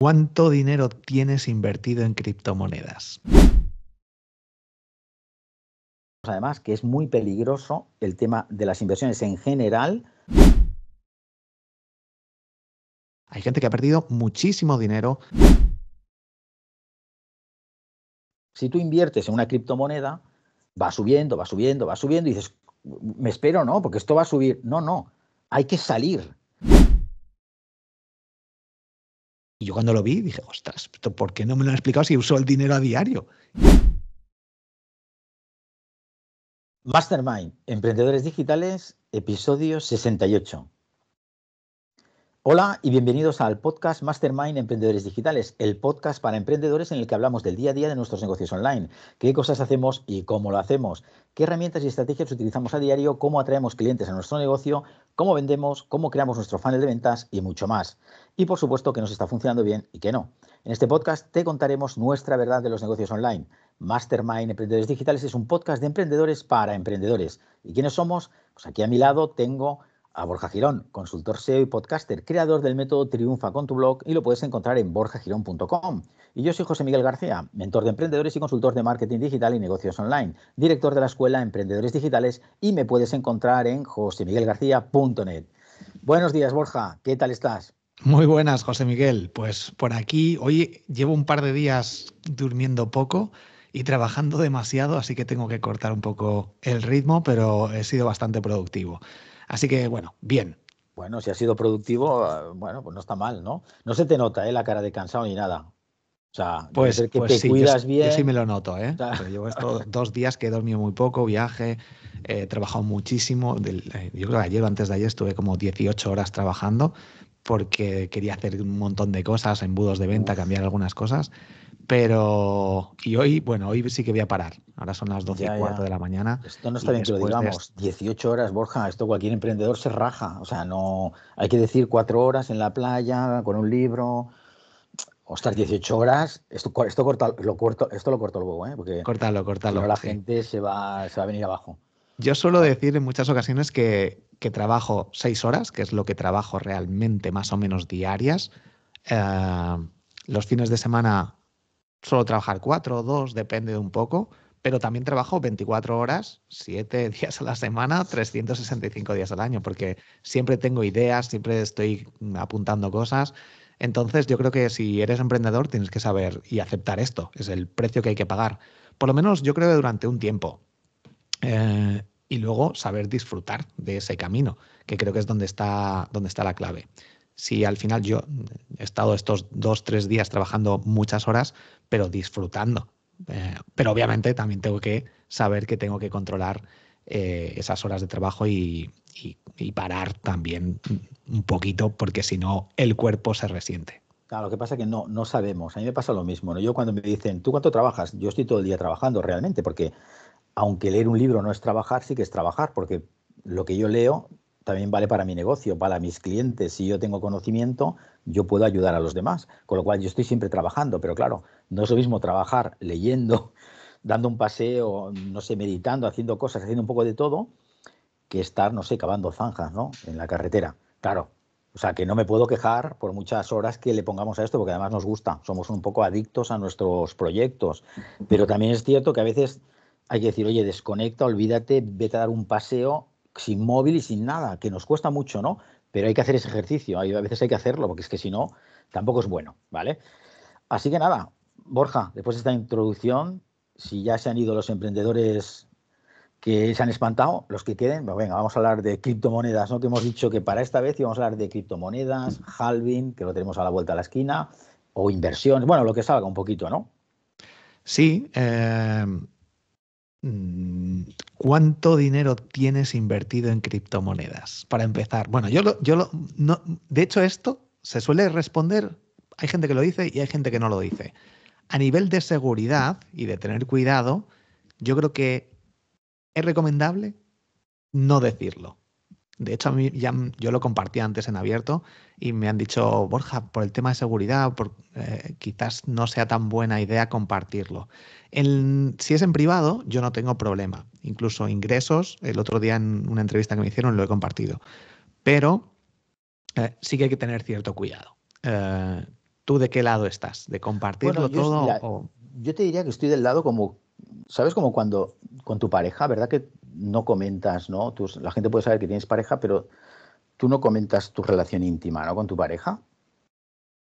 ¿Cuánto dinero tienes invertido en criptomonedas? Además, que es muy peligroso el tema de las inversiones en general. Hay gente que ha perdido muchísimo dinero. Si tú inviertes en una criptomoneda, va subiendo, va subiendo, va subiendo y dices, me espero, ¿no? Porque esto va a subir. No, no, hay que salir Y yo cuando lo vi dije, ostras, ¿por qué no me lo han explicado si uso el dinero a diario? Mastermind, Emprendedores Digitales, episodio 68. Hola y bienvenidos al podcast Mastermind Emprendedores Digitales, el podcast para emprendedores en el que hablamos del día a día de nuestros negocios online, qué cosas hacemos y cómo lo hacemos, qué herramientas y estrategias utilizamos a diario, cómo atraemos clientes a nuestro negocio, cómo vendemos, cómo creamos nuestro funnel de ventas y mucho más. Y por supuesto que nos está funcionando bien y que no. En este podcast te contaremos nuestra verdad de los negocios online. Mastermind Emprendedores Digitales es un podcast de emprendedores para emprendedores. ¿Y quiénes somos? Pues aquí a mi lado tengo a Borja Girón, consultor SEO y podcaster, creador del método Triunfa con tu blog y lo puedes encontrar en borjagirón.com. Y yo soy José Miguel García, mentor de emprendedores y consultor de marketing digital y negocios online, director de la escuela Emprendedores Digitales y me puedes encontrar en josemiguelgarcía.net. Buenos días, Borja, ¿qué tal estás? Muy buenas, José Miguel. Pues por aquí, hoy llevo un par de días durmiendo poco y trabajando demasiado, así que tengo que cortar un poco el ritmo, pero he sido bastante productivo. Así que bueno, bien. Bueno, si ha sido productivo, bueno, pues no está mal, ¿no? No se te nota ¿eh? la cara de cansado ni nada. O sea, puede ser que pues te cuidas bien. Yo sí me lo noto, ¿eh? llevo estos dos días que he dormido muy poco, viaje, he trabajado muchísimo. Del, eh, yo creo que ayer o antes de ayer estuve como 18 horas trabajando porque quería hacer un montón de cosas, embudos de venta, cambiar algunas cosas. Pero, y hoy, bueno, hoy sí que voy a parar. Ahora son las 12 y cuarto de la mañana. Esto no está bien que lo digamos. 18 horas, Borja, esto cualquier emprendedor se raja. O sea, no. Hay que decir cuatro horas en la playa, con un libro. Ostras, 18 horas, esto, esto, corta, lo corto, esto lo corto luego, ¿eh? Porque cortalo, cortalo. la gente se va, se va a venir abajo. Yo suelo decir en muchas ocasiones que, trabajo seis horas, que es lo que trabajo realmente más o menos diarias. Eh, los fines de semana solo trabajar cuatro o dos, depende de un poco, pero también trabajo 24 horas, 7 días a la semana, 365 días al año, porque siempre tengo ideas, siempre estoy apuntando cosas. Entonces yo creo que si eres emprendedor tienes que saber y aceptar esto, es el precio que hay que pagar, por lo menos yo creo que durante un tiempo. Eh, y luego saber disfrutar de ese camino, que creo que es donde está, donde está la clave si al final yo he estado estos dos, tres días trabajando muchas horas, pero disfrutando. Eh, pero obviamente también tengo que saber que tengo que controlar eh, esas horas de trabajo y, parar también un poquito, porque si no, el cuerpo se resiente. Claro, lo que pasa es que no, no sabemos. A mí me pasa lo mismo. Yo cuando me dicen, ¿tú cuánto trabajas? Yo estoy todo el día trabajando realmente, porque aunque leer un libro no es trabajar, sí que es trabajar, porque lo que yo leo también vale para mi negocio, para mis clientes. Si yo tengo conocimiento, yo puedo ayudar a los demás. Con lo cual yo estoy siempre trabajando, pero claro, no es lo mismo trabajar leyendo, dando un paseo, no sé, meditando, haciendo cosas, haciendo un poco de todo, que estar, no sé, cavando zanjas, ¿no? En la carretera. Claro. O sea, que no me puedo quejar por muchas horas que le pongamos a esto, porque además nos gusta, somos un poco adictos a nuestros proyectos. Pero también es cierto que a veces hay que decir, oye, desconecta, olvídate, vete a dar un paseo sin móvil y sin nada, que nos cuesta mucho, ¿no? Pero hay que hacer ese ejercicio, a veces hay que hacerlo, porque es que si no, tampoco es bueno, ¿vale? Así que nada, Borja, después de esta introducción, si ya se han ido los emprendedores que se han espantado, los que queden, pues venga, vamos a hablar de criptomonedas, ¿no? Que hemos dicho que para esta vez íbamos a hablar de criptomonedas, halving, que lo tenemos a la vuelta de la esquina, o inversiones, bueno, lo que salga un poquito, ¿no? Sí, eh, Mm, ¿Cuánto dinero tienes invertido en criptomonedas? Para empezar, bueno, yo lo, yo lo, no, de hecho esto se suele responder, hay gente que lo dice y hay gente que no lo dice. A nivel de seguridad y de tener cuidado, yo creo que es recomendable no decirlo. De hecho, ya, yo lo compartí antes en abierto y me han dicho, Borja, por el tema de seguridad, eh, quizás no sea tan buena idea compartirlo. si es en privado, yo no tengo problema. Incluso ingresos, el otro día en una entrevista que me hicieron lo he compartido. Pero eh, sí que hay que tener cierto cuidado. Eh, ¿Tú de qué lado estás? ¿De compartirlo todo? Yo te diría que estoy del lado como, ¿sabes? Como cuando con tu pareja, ¿verdad? Que no comentas, ¿no? la gente puede saber que tienes pareja, pero tú no comentas tu relación íntima, ¿no? Con tu pareja.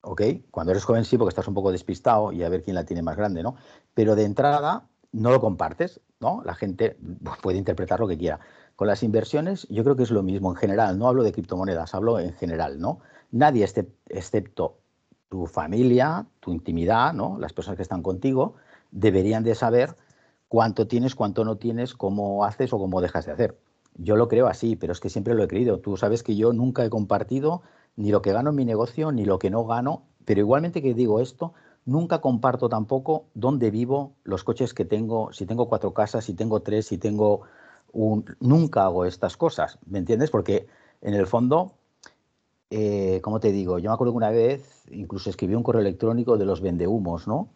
¿Ok? Cuando eres joven sí, porque estás un poco despistado y a ver quién la tiene más grande, ¿no? Pero de entrada no lo compartes, ¿no? La gente puede interpretar lo que quiera. Con las inversiones yo creo que es lo mismo en general, no hablo de criptomonedas, hablo en general, ¿no? Nadie este, excepto tu familia, tu intimidad, ¿no? Las personas que están contigo deberían de saber cuánto tienes, cuánto no tienes, cómo haces o cómo dejas de hacer. Yo lo creo así, pero es que siempre lo he creído. Tú sabes que yo nunca he compartido ni lo que gano en mi negocio, ni lo que no gano, pero igualmente que digo esto, nunca comparto tampoco dónde vivo, los coches que tengo, si tengo cuatro casas, si tengo tres, si tengo un... Nunca hago estas cosas, ¿me entiendes? Porque en el fondo, eh, como te digo, yo me acuerdo que una vez incluso escribí un correo electrónico de los vendehumos, ¿no?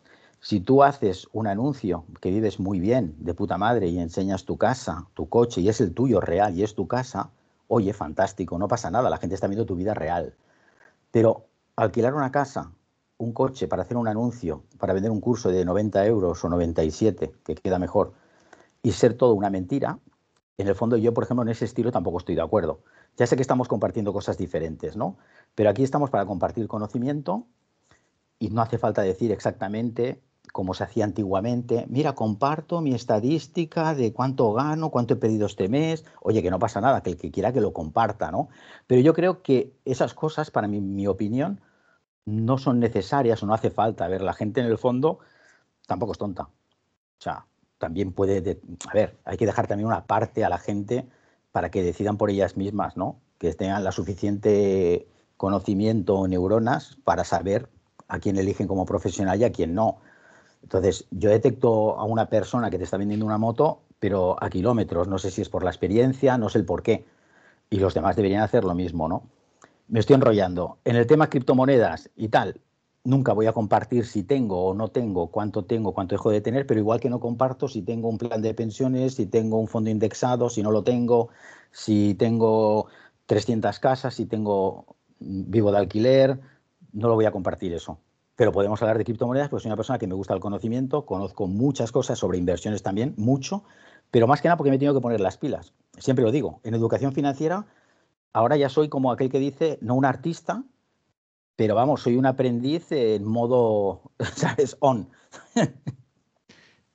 Si tú haces un anuncio que vives muy bien, de puta madre, y enseñas tu casa, tu coche, y es el tuyo real y es tu casa, oye, fantástico, no pasa nada, la gente está viendo tu vida real. Pero alquilar una casa, un coche para hacer un anuncio, para vender un curso de 90 euros o 97, que queda mejor, y ser todo una mentira, en el fondo yo, por ejemplo, en ese estilo tampoco estoy de acuerdo. Ya sé que estamos compartiendo cosas diferentes, ¿no? Pero aquí estamos para compartir conocimiento y no hace falta decir exactamente como se hacía antiguamente. Mira, comparto mi estadística de cuánto gano, cuánto he pedido este mes. Oye, que no pasa nada, que el que quiera que lo comparta, ¿no? Pero yo creo que esas cosas, para mí, mi opinión, no son necesarias o no hace falta. A ver, la gente en el fondo tampoco es tonta. O sea, también puede. A ver, hay que dejar también una parte a la gente para que decidan por ellas mismas, ¿no? Que tengan la suficiente conocimiento o neuronas para saber a quién eligen como profesional y a quién no. Entonces, yo detecto a una persona que te está vendiendo una moto, pero a kilómetros. No sé si es por la experiencia, no sé el por qué. Y los demás deberían hacer lo mismo, ¿no? Me estoy enrollando. En el tema criptomonedas y tal, nunca voy a compartir si tengo o no tengo, cuánto tengo, cuánto dejo de tener, pero igual que no comparto si tengo un plan de pensiones, si tengo un fondo indexado, si no lo tengo, si tengo 300 casas, si tengo mm, vivo de alquiler, no lo voy a compartir eso pero podemos hablar de criptomonedas porque soy una persona que me gusta el conocimiento, conozco muchas cosas sobre inversiones también, mucho, pero más que nada porque me he tenido que poner las pilas. Siempre lo digo, en educación financiera ahora ya soy como aquel que dice, no un artista, pero vamos, soy un aprendiz en modo, ¿sabes? On.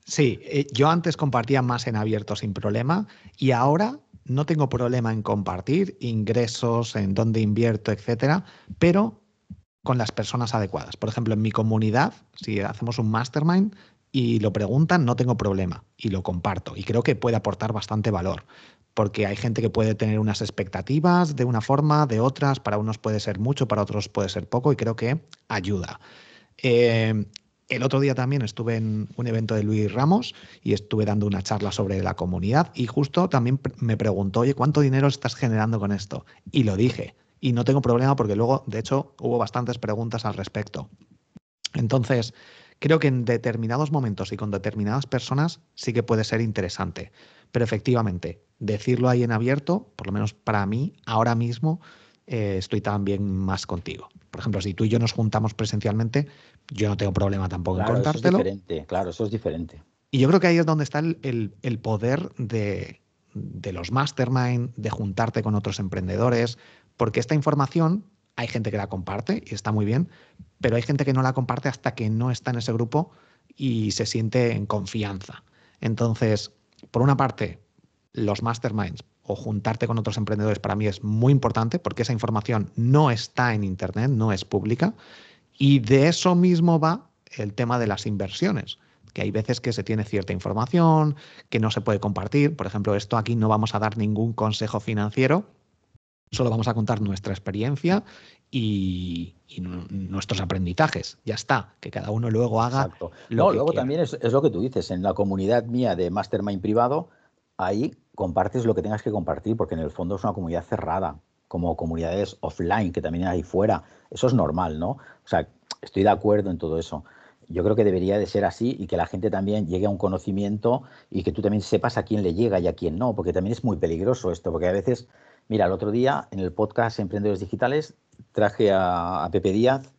Sí, eh, yo antes compartía más en abierto sin problema y ahora no tengo problema en compartir ingresos, en dónde invierto, etcétera, pero con las personas adecuadas. Por ejemplo, en mi comunidad, si hacemos un mastermind y lo preguntan, no tengo problema y lo comparto. Y creo que puede aportar bastante valor, porque hay gente que puede tener unas expectativas de una forma, de otras, para unos puede ser mucho, para otros puede ser poco y creo que ayuda. Eh, el otro día también estuve en un evento de Luis Ramos y estuve dando una charla sobre la comunidad y justo también me preguntó, oye, ¿cuánto dinero estás generando con esto? Y lo dije y no tengo problema porque luego, de hecho, hubo bastantes preguntas al respecto. Entonces, creo que en determinados momentos y con determinadas personas sí que puede ser interesante. Pero efectivamente, decirlo ahí en abierto, por lo menos para mí, ahora mismo eh, estoy también más contigo. Por ejemplo, si tú y yo nos juntamos presencialmente, yo no tengo problema tampoco en contártelo. Eso es diferente, claro, eso es diferente. Y yo creo que ahí es donde está el, el, el poder de, de los mastermind, de juntarte con otros emprendedores, porque esta información hay gente que la comparte y está muy bien, pero hay gente que no la comparte hasta que no está en ese grupo y se siente en confianza. Entonces, por una parte, los masterminds o juntarte con otros emprendedores para mí es muy importante porque esa información no está en Internet, no es pública. Y de eso mismo va el tema de las inversiones, que hay veces que se tiene cierta información, que no se puede compartir. Por ejemplo, esto aquí no vamos a dar ningún consejo financiero, Solo vamos a contar nuestra experiencia y, nuestros aprendizajes. Ya está, que cada uno luego haga. Exacto. luego también es, es, lo que tú dices, en la comunidad mía de Mastermind privado, ahí compartes lo que tengas que compartir, porque en el fondo es una comunidad cerrada, como comunidades offline que también hay fuera. Eso es normal, ¿no? O sea, estoy de acuerdo en todo eso yo creo que debería de ser así y que la gente también llegue a un conocimiento y que tú también sepas a quién le llega y a quién no, porque también es muy peligroso esto, porque a veces, mira, el otro día en el podcast Emprendedores Digitales traje a, Pepe Díaz,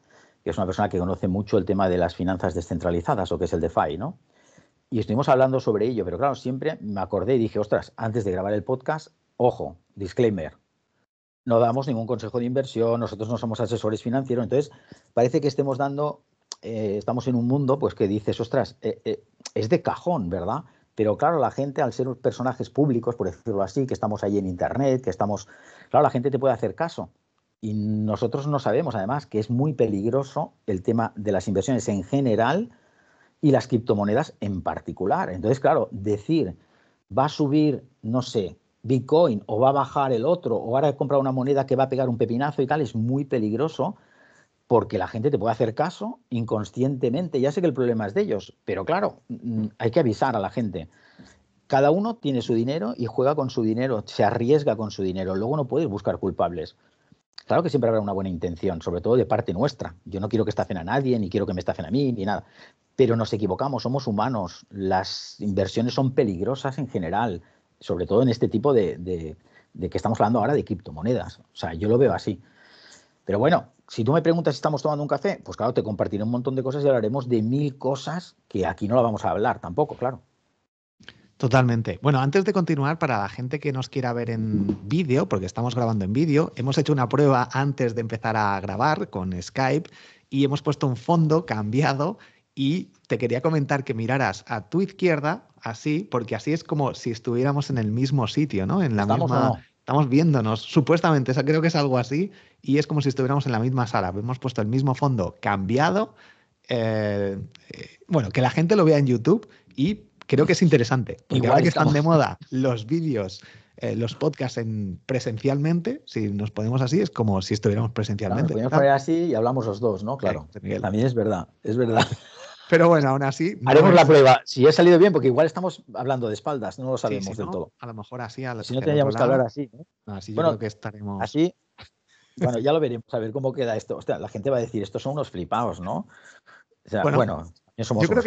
que es una persona que conoce mucho el tema de las finanzas descentralizadas o que es el DeFi, ¿no? Y estuvimos hablando sobre ello, pero claro, siempre me acordé y dije, ostras, antes de grabar el podcast, ojo, disclaimer, no damos ningún consejo de inversión, nosotros no somos asesores financieros, entonces parece que estemos dando eh, estamos en un mundo pues que dices, ostras, eh, eh, es de cajón, ¿verdad? Pero claro, la gente, al ser personajes públicos, por decirlo así, que estamos ahí en Internet, que estamos... Claro, la gente te puede hacer caso. Y nosotros no sabemos, además, que es muy peligroso el tema de las inversiones en general y las criptomonedas en particular. Entonces, claro, decir, va a subir, no sé, Bitcoin o va a bajar el otro, o ahora he comprado una moneda que va a pegar un pepinazo y tal, es muy peligroso porque la gente te puede hacer caso inconscientemente. Ya sé que el problema es de ellos, pero claro, mm, hay que avisar a la gente. Cada uno tiene su dinero y juega con su dinero, se arriesga con su dinero. Luego no puedes buscar culpables. Claro que siempre habrá una buena intención, sobre todo de parte nuestra. Yo no quiero que estafen a nadie, ni quiero que me estafen a mí, ni nada. Pero nos equivocamos, somos humanos. Las inversiones son peligrosas en general, sobre todo en este tipo de, de que estamos hablando ahora de criptomonedas. O sea, yo lo veo así. Pero bueno, si tú me preguntas si estamos tomando un café, pues claro, te compartiré un montón de cosas y hablaremos de mil cosas que aquí no la vamos a hablar tampoco, claro. Totalmente. Bueno, antes de continuar, para la gente que nos quiera ver en vídeo, porque estamos grabando en vídeo, hemos hecho una prueba antes de empezar a grabar con Skype y hemos puesto un fondo cambiado y te quería comentar que miraras a tu izquierda así, porque así es como si estuviéramos en el mismo sitio, ¿no? En la misma estamos viéndonos, supuestamente, creo que es algo así, y es como si estuviéramos en la misma sala. Hemos puesto el mismo fondo cambiado. Eh, eh, bueno, que la gente lo vea en YouTube y creo que es interesante. Porque Igual ahora que están de moda los vídeos, eh, los podcasts en presencialmente, si nos ponemos así, es como si estuviéramos presencialmente. poner así y hablamos los dos, ¿no? Claro. También es verdad, es verdad. Pero bueno, aún así. Haremos la prueba. Si ha salido bien, porque igual estamos hablando de espaldas, no lo sabemos del todo. A lo mejor así. A si no teníamos que hablar así. Así bueno, yo creo que estaremos. Así. Bueno, ya lo veremos, a ver cómo queda esto. O sea, la gente va a decir, estos son unos flipados, ¿no? O sea, bueno, yo creo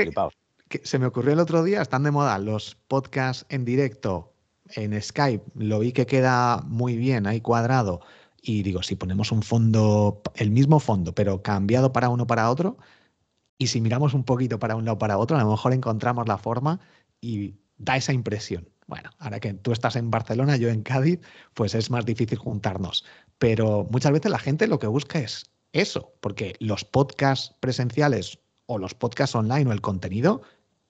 que, se me ocurrió el otro día, están de moda los podcasts en directo en Skype. Lo vi que queda muy bien ahí cuadrado. Y digo, si ponemos un fondo, el mismo fondo, pero cambiado para uno para otro, y si miramos un poquito para un lado para otro, a lo mejor encontramos la forma y da esa impresión. Bueno, ahora que tú estás en Barcelona, yo en Cádiz, pues es más difícil juntarnos. Pero muchas veces la gente lo que busca es eso, porque los podcasts presenciales o los podcasts online o el contenido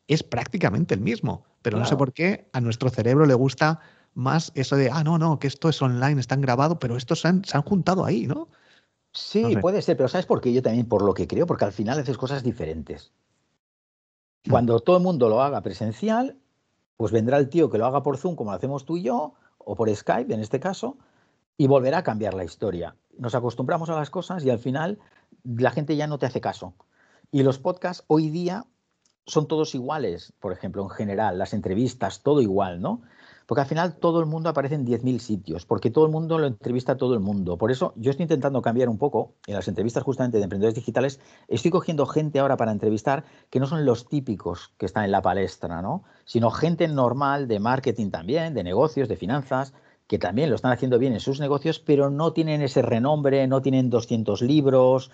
es prácticamente el mismo. Pero no sé por qué a nuestro cerebro le gusta más eso de, ah, no, no, que esto es online, están grabado, pero estos se han juntado ahí, ¿no? Sí, puede ser, pero ¿sabes por qué? Yo también por lo que creo, porque al final haces cosas diferentes. Hmm. Cuando todo el mundo lo haga presencial, pues vendrá el tío que lo haga por Zoom, como lo hacemos tú y yo, o por Skype en este caso, y volverá a cambiar la historia. Nos acostumbramos a las cosas y al final la gente ya no te hace caso. Y los podcasts hoy día son todos iguales, por ejemplo, en general, las entrevistas, todo igual, ¿no? Porque al final todo el mundo aparece en 10.000 sitios, porque todo el mundo lo entrevista a todo el mundo. Por eso yo estoy intentando cambiar un poco en las entrevistas justamente de emprendedores digitales. Estoy cogiendo gente ahora para entrevistar que no son los típicos que están en la palestra, ¿no? sino gente normal de marketing también, de negocios, de finanzas, que también lo están haciendo bien en sus negocios, pero no tienen ese renombre, no tienen 200 libros.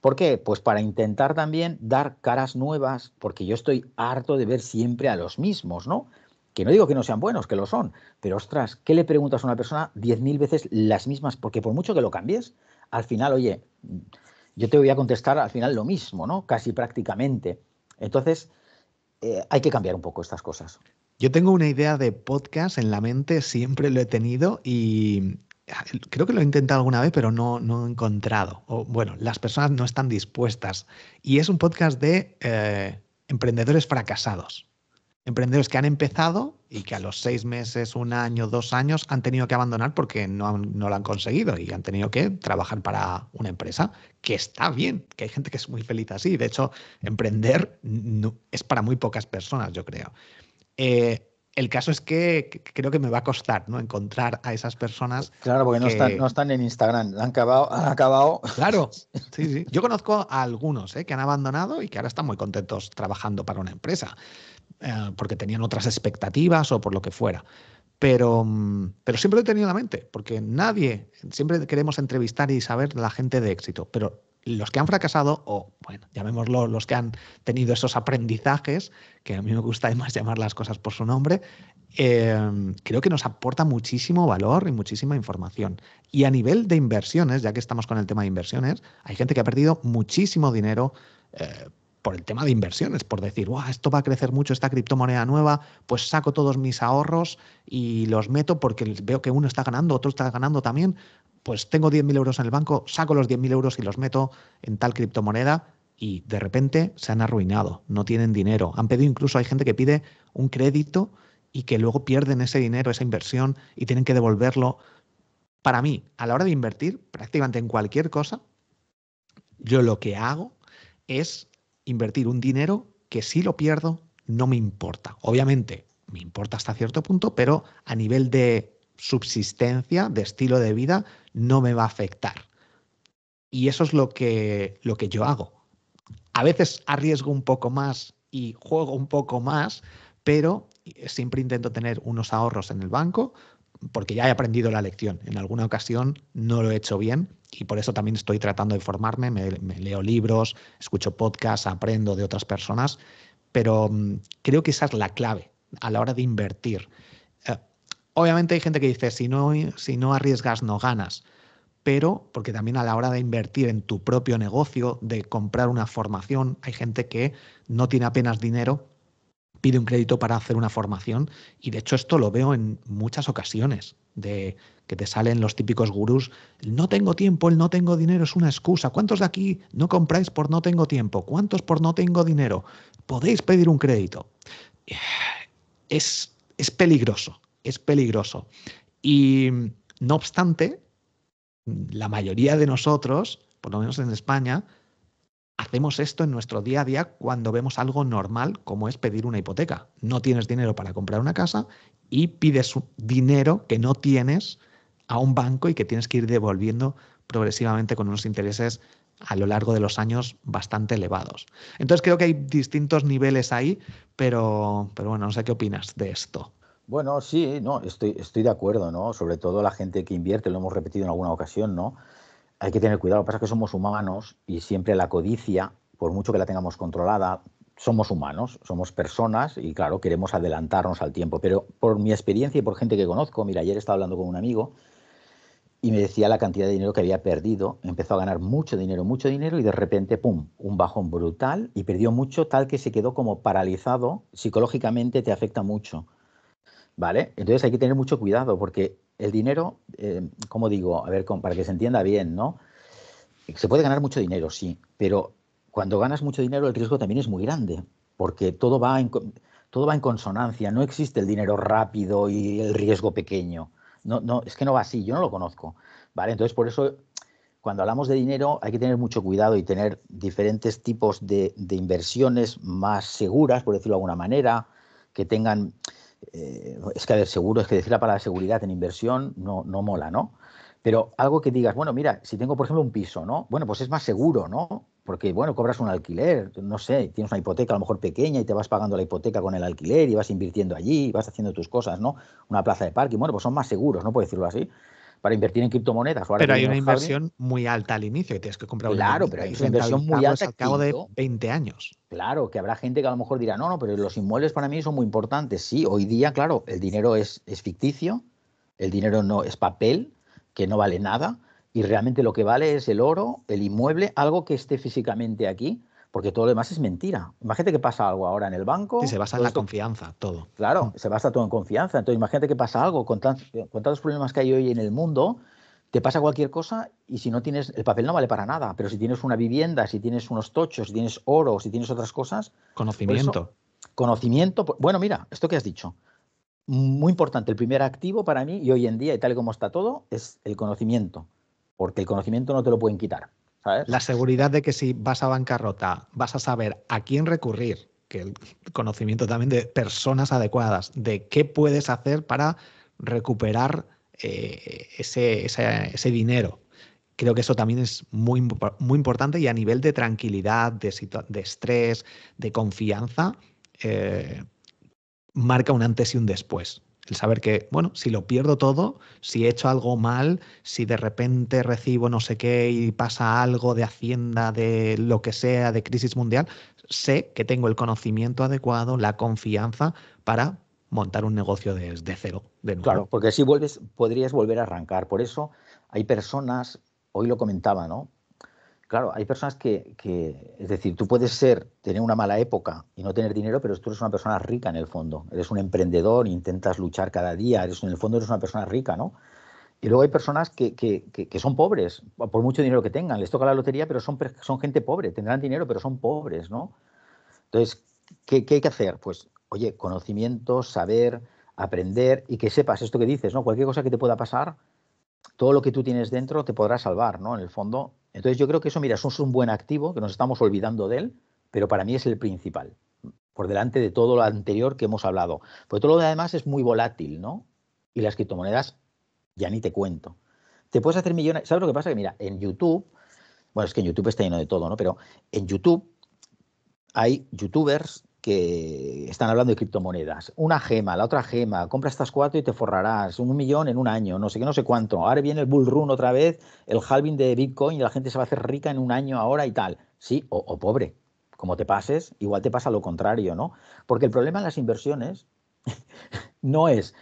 ¿Por qué? Pues para intentar también dar caras nuevas, porque yo estoy harto de ver siempre a los mismos, ¿no? que no digo que no sean buenos, que lo son, pero ostras, ¿qué le preguntas a una persona mil veces las mismas? Porque por mucho que lo cambies, al final, oye, yo te voy a contestar al final lo mismo, ¿no? Casi prácticamente. Entonces, eh, hay que cambiar un poco estas cosas. Yo tengo una idea de podcast en la mente, siempre lo he tenido y ah, creo que lo he intentado alguna vez, pero no, no he encontrado. bueno, las personas no están dispuestas. Y es un podcast de eh, emprendedores fracasados emprendedores que han empezado y que a los seis meses, un año, dos años han tenido que abandonar porque no, no, lo han conseguido y han tenido que trabajar para una empresa, que está bien, que hay gente que es muy feliz así. De hecho, emprender es para muy pocas personas, yo creo. Eh, el caso es que creo que me va a costar ¿no? encontrar a esas personas. Claro, porque no, están, no están en Instagram, han acabado. Han acabado. Claro, sí, sí. Yo conozco a algunos ¿eh? que han abandonado y que ahora están muy contentos trabajando para una empresa. Eh, porque tenían otras expectativas o por lo que fuera. Pero, mm, pero siempre lo he tenido en la mente, porque nadie, siempre queremos entrevistar y saber la gente de éxito, pero los que han fracasado, o bueno, llamémoslo los que han tenido esos aprendizajes, que a mí me gusta además llamar las cosas por su nombre, em, creo que nos aporta muchísimo valor y muchísima información. Y a nivel de inversiones, ya que estamos con el tema de inversiones, hay gente que ha perdido muchísimo dinero eh, por el tema de inversiones, por decir, esto va a crecer mucho, esta criptomoneda nueva, pues saco todos mis ahorros y los meto porque veo que uno está ganando, otro está ganando también, pues tengo 10.000 euros en el banco, saco los 10.000 euros y los meto en tal criptomoneda y de repente se han arruinado, no tienen dinero. Han pedido incluso, hay gente que pide un crédito y que luego pierden ese dinero, esa inversión y tienen que devolverlo. Para mí, a la hora de invertir prácticamente en cualquier cosa, yo lo que hago es invertir un dinero que si lo pierdo no me importa. Obviamente me importa hasta cierto punto, pero a nivel de subsistencia, de estilo de vida, no me va a afectar. Y eso es lo que, lo que yo hago. A veces arriesgo un poco más y juego un poco más, pero siempre intento tener unos ahorros en el banco porque ya he aprendido la lección. En alguna ocasión no lo he hecho bien, y por eso también estoy tratando de formarme, me, leo libros, escucho podcasts, aprendo de otras personas, pero mm, creo que esa es la clave a la hora de invertir. Eh, obviamente hay gente que dice, si no, si no arriesgas, no ganas, pero porque también a la hora de invertir en tu propio negocio, de comprar una formación, hay gente que no tiene apenas dinero pide un crédito para hacer una formación y de hecho esto lo veo en muchas ocasiones de que te salen los típicos gurús, no tengo tiempo, el no tengo dinero es una excusa. ¿Cuántos de aquí no compráis por no tengo tiempo? ¿Cuántos por no tengo dinero? Podéis pedir un crédito. Es, es peligroso, es peligroso. Y no obstante, la mayoría de nosotros, por lo menos en España, hacemos esto en nuestro día a día cuando vemos algo normal como es pedir una hipoteca. No tienes dinero para comprar una casa y pides dinero que no tienes a un banco y que tienes que ir devolviendo progresivamente con unos intereses a lo largo de los años bastante elevados. Entonces creo que hay distintos niveles ahí, pero, pero bueno, no sé qué opinas de esto. Bueno, sí, no, estoy, estoy de acuerdo, ¿no? Sobre todo la gente que invierte, lo hemos repetido en alguna ocasión, ¿no? Hay que tener cuidado, lo que pasa es que somos humanos y siempre la codicia, por mucho que la tengamos controlada, somos humanos, somos personas y claro, queremos adelantarnos al tiempo, pero por mi experiencia y por gente que conozco, mira, ayer estaba hablando con un amigo y me decía la cantidad de dinero que había perdido. Empezó a ganar mucho dinero, mucho dinero y de repente, ¡pum!, un bajón brutal y perdió mucho tal que se quedó como paralizado. Psicológicamente te afecta mucho. ¿Vale? Entonces hay que tener mucho cuidado porque el dinero, eh, como digo, a ver, para que se entienda bien, ¿no? Se puede ganar mucho dinero, sí, pero cuando ganas mucho dinero el riesgo también es muy grande porque todo va en, todo va en consonancia. No existe el dinero rápido y el riesgo pequeño. No, no, es que no va así, yo no lo conozco. ¿vale? Entonces, por eso, cuando hablamos de dinero, hay que tener mucho cuidado y tener diferentes tipos de, inversiones más seguras, por decirlo de alguna manera, que tengan. Eh, es que, a ver, seguro, es que decir la palabra seguridad en inversión no, no mola, ¿no? Pero algo que digas, bueno, mira, si tengo, por ejemplo, un piso, ¿no? Bueno, pues es más seguro, ¿no? porque bueno, cobras un alquiler, no sé, tienes una hipoteca a lo mejor pequeña y te vas pagando la hipoteca con el alquiler y vas invirtiendo allí, vas haciendo tus cosas, ¿no? Una plaza de parque, bueno, pues son más seguros, ¿no? Puedo decirlo así, para invertir en criptomonedas. pero hay una inversión muy alta al inicio y tienes que comprar Claro, pero hay una inversión muy pues, alta. Al cabo de 20 años. Claro, que habrá gente que a lo mejor dirá, no, no, pero los inmuebles para mí son muy importantes. Sí, hoy día, claro, el dinero es, es ficticio, el dinero no es papel, que no vale nada y realmente lo que vale es el oro, el inmueble, algo que esté físicamente aquí, porque todo lo demás es mentira. Imagínate que pasa algo ahora en el banco. Y se basa en la confianza, todo. Claro, mm. se basa todo en confianza. Entonces, imagínate que pasa algo con, tantos problemas que hay hoy en el mundo, te pasa cualquier cosa y si no tienes, el papel no vale para nada, pero si tienes una vivienda, si tienes unos tochos, si tienes oro, si tienes otras cosas. Pues conocimiento. conocimiento. Pues, bueno, mira, esto que has dicho. Muy importante, el primer activo para mí y hoy en día, y tal y como está todo, es el conocimiento porque el conocimiento no te lo pueden quitar. La seguridad de que si vas a bancarrota vas a saber a quién recurrir, que el conocimiento también de personas adecuadas, de qué puedes hacer para recuperar eh, ese, dinero. Creo que eso también es muy, muy importante y a nivel de tranquilidad, de, de estrés, de confianza, eh, marca un antes y un después. El saber que, bueno, si lo pierdo todo, si he hecho algo mal, si de repente recibo no sé qué y pasa algo de Hacienda, de lo que sea, de crisis mundial, sé que tengo el conocimiento adecuado, la confianza para montar un negocio desde cero. De Claro, porque si vuelves, podrías volver a arrancar. Por eso hay personas, hoy lo comentaba, ¿no? claro, hay personas que, es decir, tú puedes ser, tener una mala época y no tener dinero, pero tú eres una persona rica en el fondo, eres un emprendedor, intentas luchar cada día, eres en el fondo eres una persona rica, ¿no? Y luego hay personas que, son pobres, por mucho dinero que tengan, les toca la lotería, pero son, son gente pobre, tendrán dinero, pero son pobres, ¿no? Entonces, ¿qué, ¿qué hay que hacer? Pues, oye, conocimiento, saber, aprender y que sepas esto que dices, ¿no? Cualquier cosa que te pueda pasar, todo lo que tú tienes dentro te podrá salvar, ¿no? En el fondo, entonces yo creo que eso, mira, es un, buen activo, que nos estamos olvidando de él, pero para mí es el principal, por delante de todo lo anterior que hemos hablado. Porque todo lo demás es muy volátil, ¿no? Y las criptomonedas, ya ni te cuento. Te puedes hacer millones. ¿Sabes lo que pasa? Que mira, en YouTube, bueno, es que en YouTube está lleno de todo, ¿no? Pero en YouTube hay youtubers que están hablando de criptomonedas. Una gema, la otra gema, compra estas cuatro y te forrarás, un millón en un año, no sé qué, no sé cuánto. Ahora viene el bull run otra vez, el halving de Bitcoin y la gente se va a hacer rica en un año ahora y tal. Sí, o, pobre. Como te pases, igual te pasa lo contrario, ¿no? Porque el problema en las inversiones no es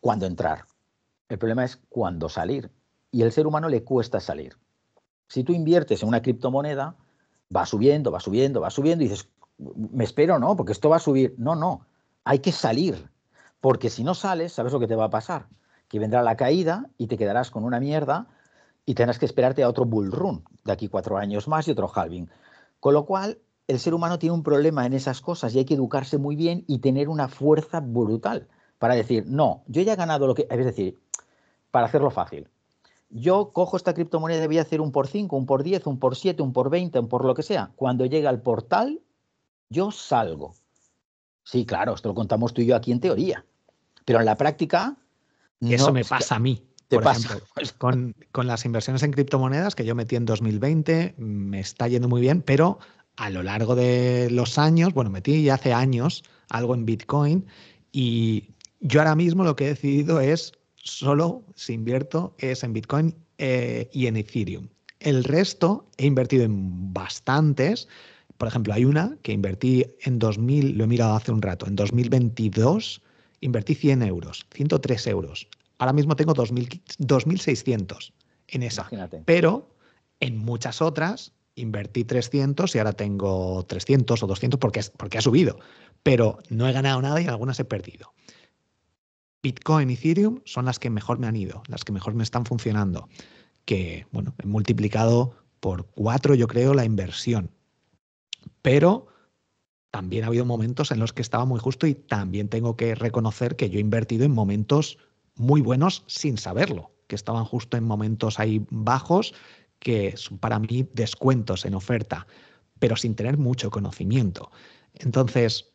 cuándo entrar, el problema es cuándo salir. Y el ser humano le cuesta salir. Si tú inviertes en una criptomoneda, va subiendo, va subiendo, va subiendo y dices, me espero, ¿no? Porque esto va a subir. No, no, hay que salir, porque si no sales, ¿sabes lo que te va a pasar? Que vendrá la caída y te quedarás con una mierda y tendrás que esperarte a otro bull run de aquí cuatro años más y otro halving. Con lo cual, el ser humano tiene un problema en esas cosas y hay que educarse muy bien y tener una fuerza brutal para decir, no, yo ya he ganado lo que... Es decir, para hacerlo fácil. Yo cojo esta criptomoneda y voy a hacer un por cinco, un por 10, un por siete, un por 20, un por lo que sea. Cuando llega al portal, yo salgo. Sí, claro, esto lo contamos tú y yo aquí en teoría, pero en la práctica... Eso me pasa a mí. Te por pasa. Ejemplo, con, las inversiones en criptomonedas que yo metí en 2020, me está yendo muy bien, pero a lo largo de los años, bueno, metí ya hace años algo en Bitcoin y yo ahora mismo lo que he decidido es solo si invierto es en Bitcoin eh, y en Ethereum. El resto he invertido en bastantes, por ejemplo, hay una que invertí en 2000, lo he mirado hace un rato, en 2022 invertí 100 euros, 103 euros. Ahora mismo tengo 2.600 en esa. Pero en muchas otras invertí 300 y ahora tengo 300 o 200 porque, porque ha subido. Pero no he ganado nada y en algunas he perdido. Bitcoin y Ethereum son las que mejor me han ido, las que mejor me están funcionando. Que, bueno, he multiplicado por cuatro, yo creo, la inversión pero también ha habido momentos en los que estaba muy justo y también tengo que reconocer que yo he invertido en momentos muy buenos sin saberlo, que estaban justo en momentos ahí bajos que son para mí descuentos en oferta, pero sin tener mucho conocimiento. Entonces,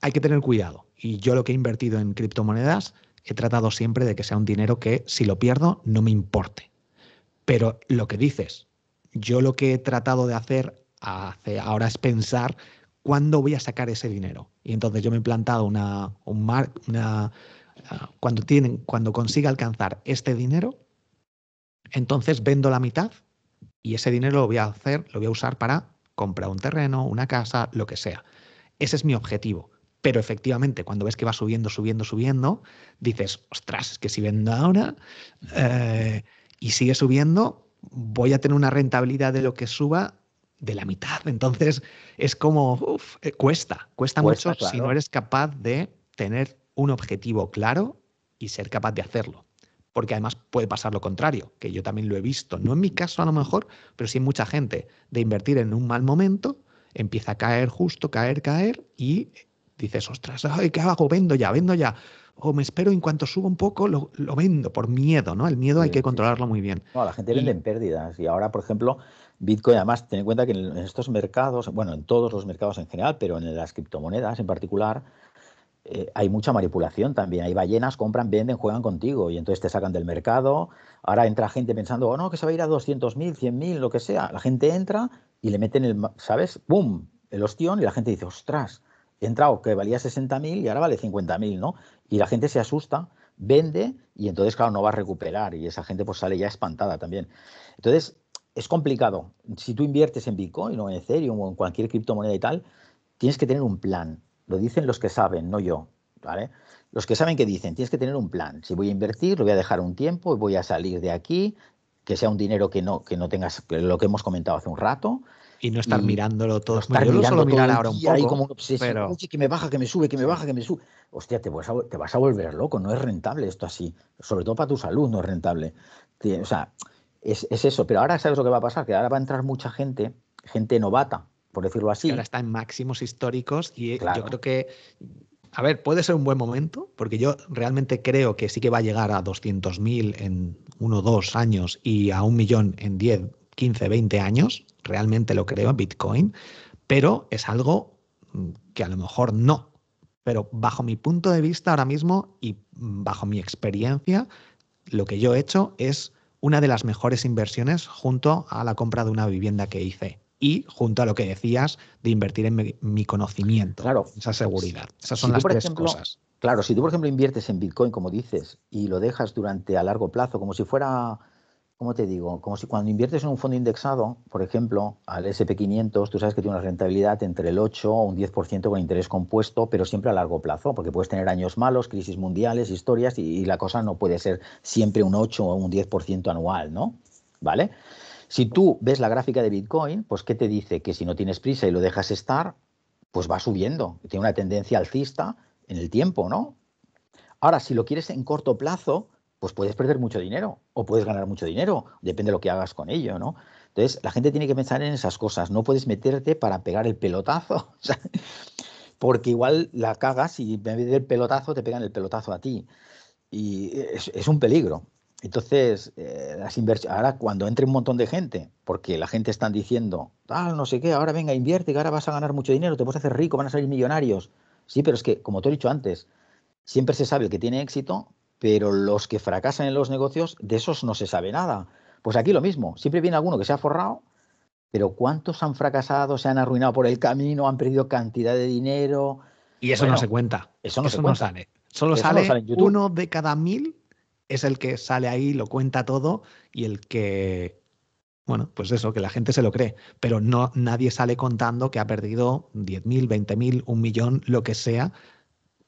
hay que tener cuidado. Y yo lo que he invertido en criptomonedas, he tratado siempre de que sea un dinero que si lo pierdo no me importe. Pero lo que dices, yo lo que he tratado de hacer ahora es pensar cuándo voy a sacar ese dinero. Y entonces yo me he plantado una, una ah, cuando, tienen, cuando consiga alcanzar este dinero, entonces vendo la mitad y ese dinero lo voy a hacer, lo voy a usar para comprar un terreno, una casa, lo que sea. Ese es mi objetivo. Pero efectivamente, cuando ves que va subiendo, subiendo, subiendo, dices, ostras, es que si vendo ahora eh, y sigue subiendo, voy a tener una rentabilidad de lo que suba de la mitad. Entonces es como, eh, cuesta, cuesta, mucho si no eres capaz de tener un objetivo claro y ser capaz de hacerlo. Porque además puede pasar lo contrario, que yo también lo he visto, no en mi caso a lo mejor, pero sí en mucha gente, de invertir en un mal momento, empieza a caer justo, caer, caer y dices, ostras, ay, ¿qué hago? Vendo ya, vendo ya. O me espero en cuanto suba un poco, lo, vendo por miedo, ¿no? El miedo hay que controlarlo muy bien. No, la gente vende en pérdidas. Y ahora, por ejemplo, Bitcoin, además, ten en cuenta que en estos mercados, bueno, en todos los mercados en general, pero en las criptomonedas en particular, eh, hay mucha manipulación también. Hay ballenas, compran, venden, juegan contigo y entonces te sacan del mercado. Ahora entra gente pensando, oh no, que se va a ir a 200.000, 100.000, lo que sea. La gente entra y le meten el, ¿sabes? boom El ostión y la gente dice, ostras, he entrado que valía 60.000 y ahora vale 50.000, ¿no? Y la gente se asusta, vende y entonces, claro, no va a recuperar y esa gente pues sale ya espantada también. Entonces, es complicado. Si tú inviertes en Bitcoin o en Ethereum o en cualquier criptomoneda y tal, tienes que tener un plan. Lo dicen los que saben, no yo. ¿vale? Los que saben que dicen, tienes que tener un plan. Si voy a invertir, lo voy a dejar un tiempo, y voy a salir de aquí, que sea un dinero que no, que no tengas, lo que hemos comentado hace un rato. Y no estar mirándolo todo. No estar yo solo ahora un poco. que me baja, que me sube, que me baja, que me sube. Hostia, te vas, a, te vas a volver loco, no es rentable esto así. Sobre todo para tu salud no es rentable. O sea, es, eso. Pero ahora sabes lo que va a pasar, que ahora va a entrar mucha gente, gente novata, por decirlo así. ahora está en máximos históricos y eh, yo creo que a ver, puede ser un buen momento, porque yo realmente creo que sí que va a llegar a 200.000 en uno o dos años y a un millón en 10, 15, 20 años. Realmente lo creo en Bitcoin, pero es algo mm, que a lo mejor no. Pero bajo mi punto de vista ahora mismo y mm, bajo mi experiencia, lo que yo he hecho es una de las mejores inversiones junto a la compra de una vivienda que hice y junto a lo que decías de invertir en mi, conocimiento, claro. esa seguridad. Esas son las tres cosas. Claro, si tú, por ejemplo, inviertes en Bitcoin, como dices, y lo dejas durante a largo plazo, como si fuera ¿cómo te digo? Como si cuando inviertes en un fondo indexado, por ejemplo, al SP500, tú sabes que tiene una rentabilidad entre el 8 o un 10% con interés compuesto, pero siempre a largo plazo, porque puedes tener años malos, crisis mundiales, historias, y, y la cosa no puede ser siempre un 8 o un 10% anual, ¿no? ¿Vale? Si tú ves la gráfica de Bitcoin, pues ¿qué te dice? Que si no tienes prisa y lo dejas estar, pues va subiendo, tiene una tendencia alcista en el tiempo, ¿no? Ahora, si lo quieres en corto plazo, pues puedes perder mucho dinero o puedes ganar mucho dinero, depende de lo que hagas con ello, ¿no? Entonces, la gente tiene que pensar en esas cosas, no puedes meterte para pegar el pelotazo, porque igual la cagas y en vez del pelotazo te pegan el pelotazo a ti. Y es, un peligro. Entonces, eh, las ahora cuando entre un montón de gente, porque la gente está diciendo, tal ah, no sé qué, ahora venga, invierte, que ahora vas a ganar mucho dinero, te vas a hacer rico, van a salir millonarios. Sí, pero es que, como te he dicho antes, siempre se sabe que tiene éxito pero los que fracasan en los negocios, de esos no se sabe nada. Pues aquí lo mismo, siempre viene alguno que se ha forrado, pero ¿cuántos han fracasado, se han arruinado por el camino, han perdido cantidad de dinero? Y eso no se cuenta. Eso no, se sale. Solo sale, uno de cada mil es el que sale ahí, lo cuenta todo y el que, bueno, pues eso, que la gente se lo cree, pero no nadie sale contando que ha perdido 10.000, 20.000, un millón, lo que sea,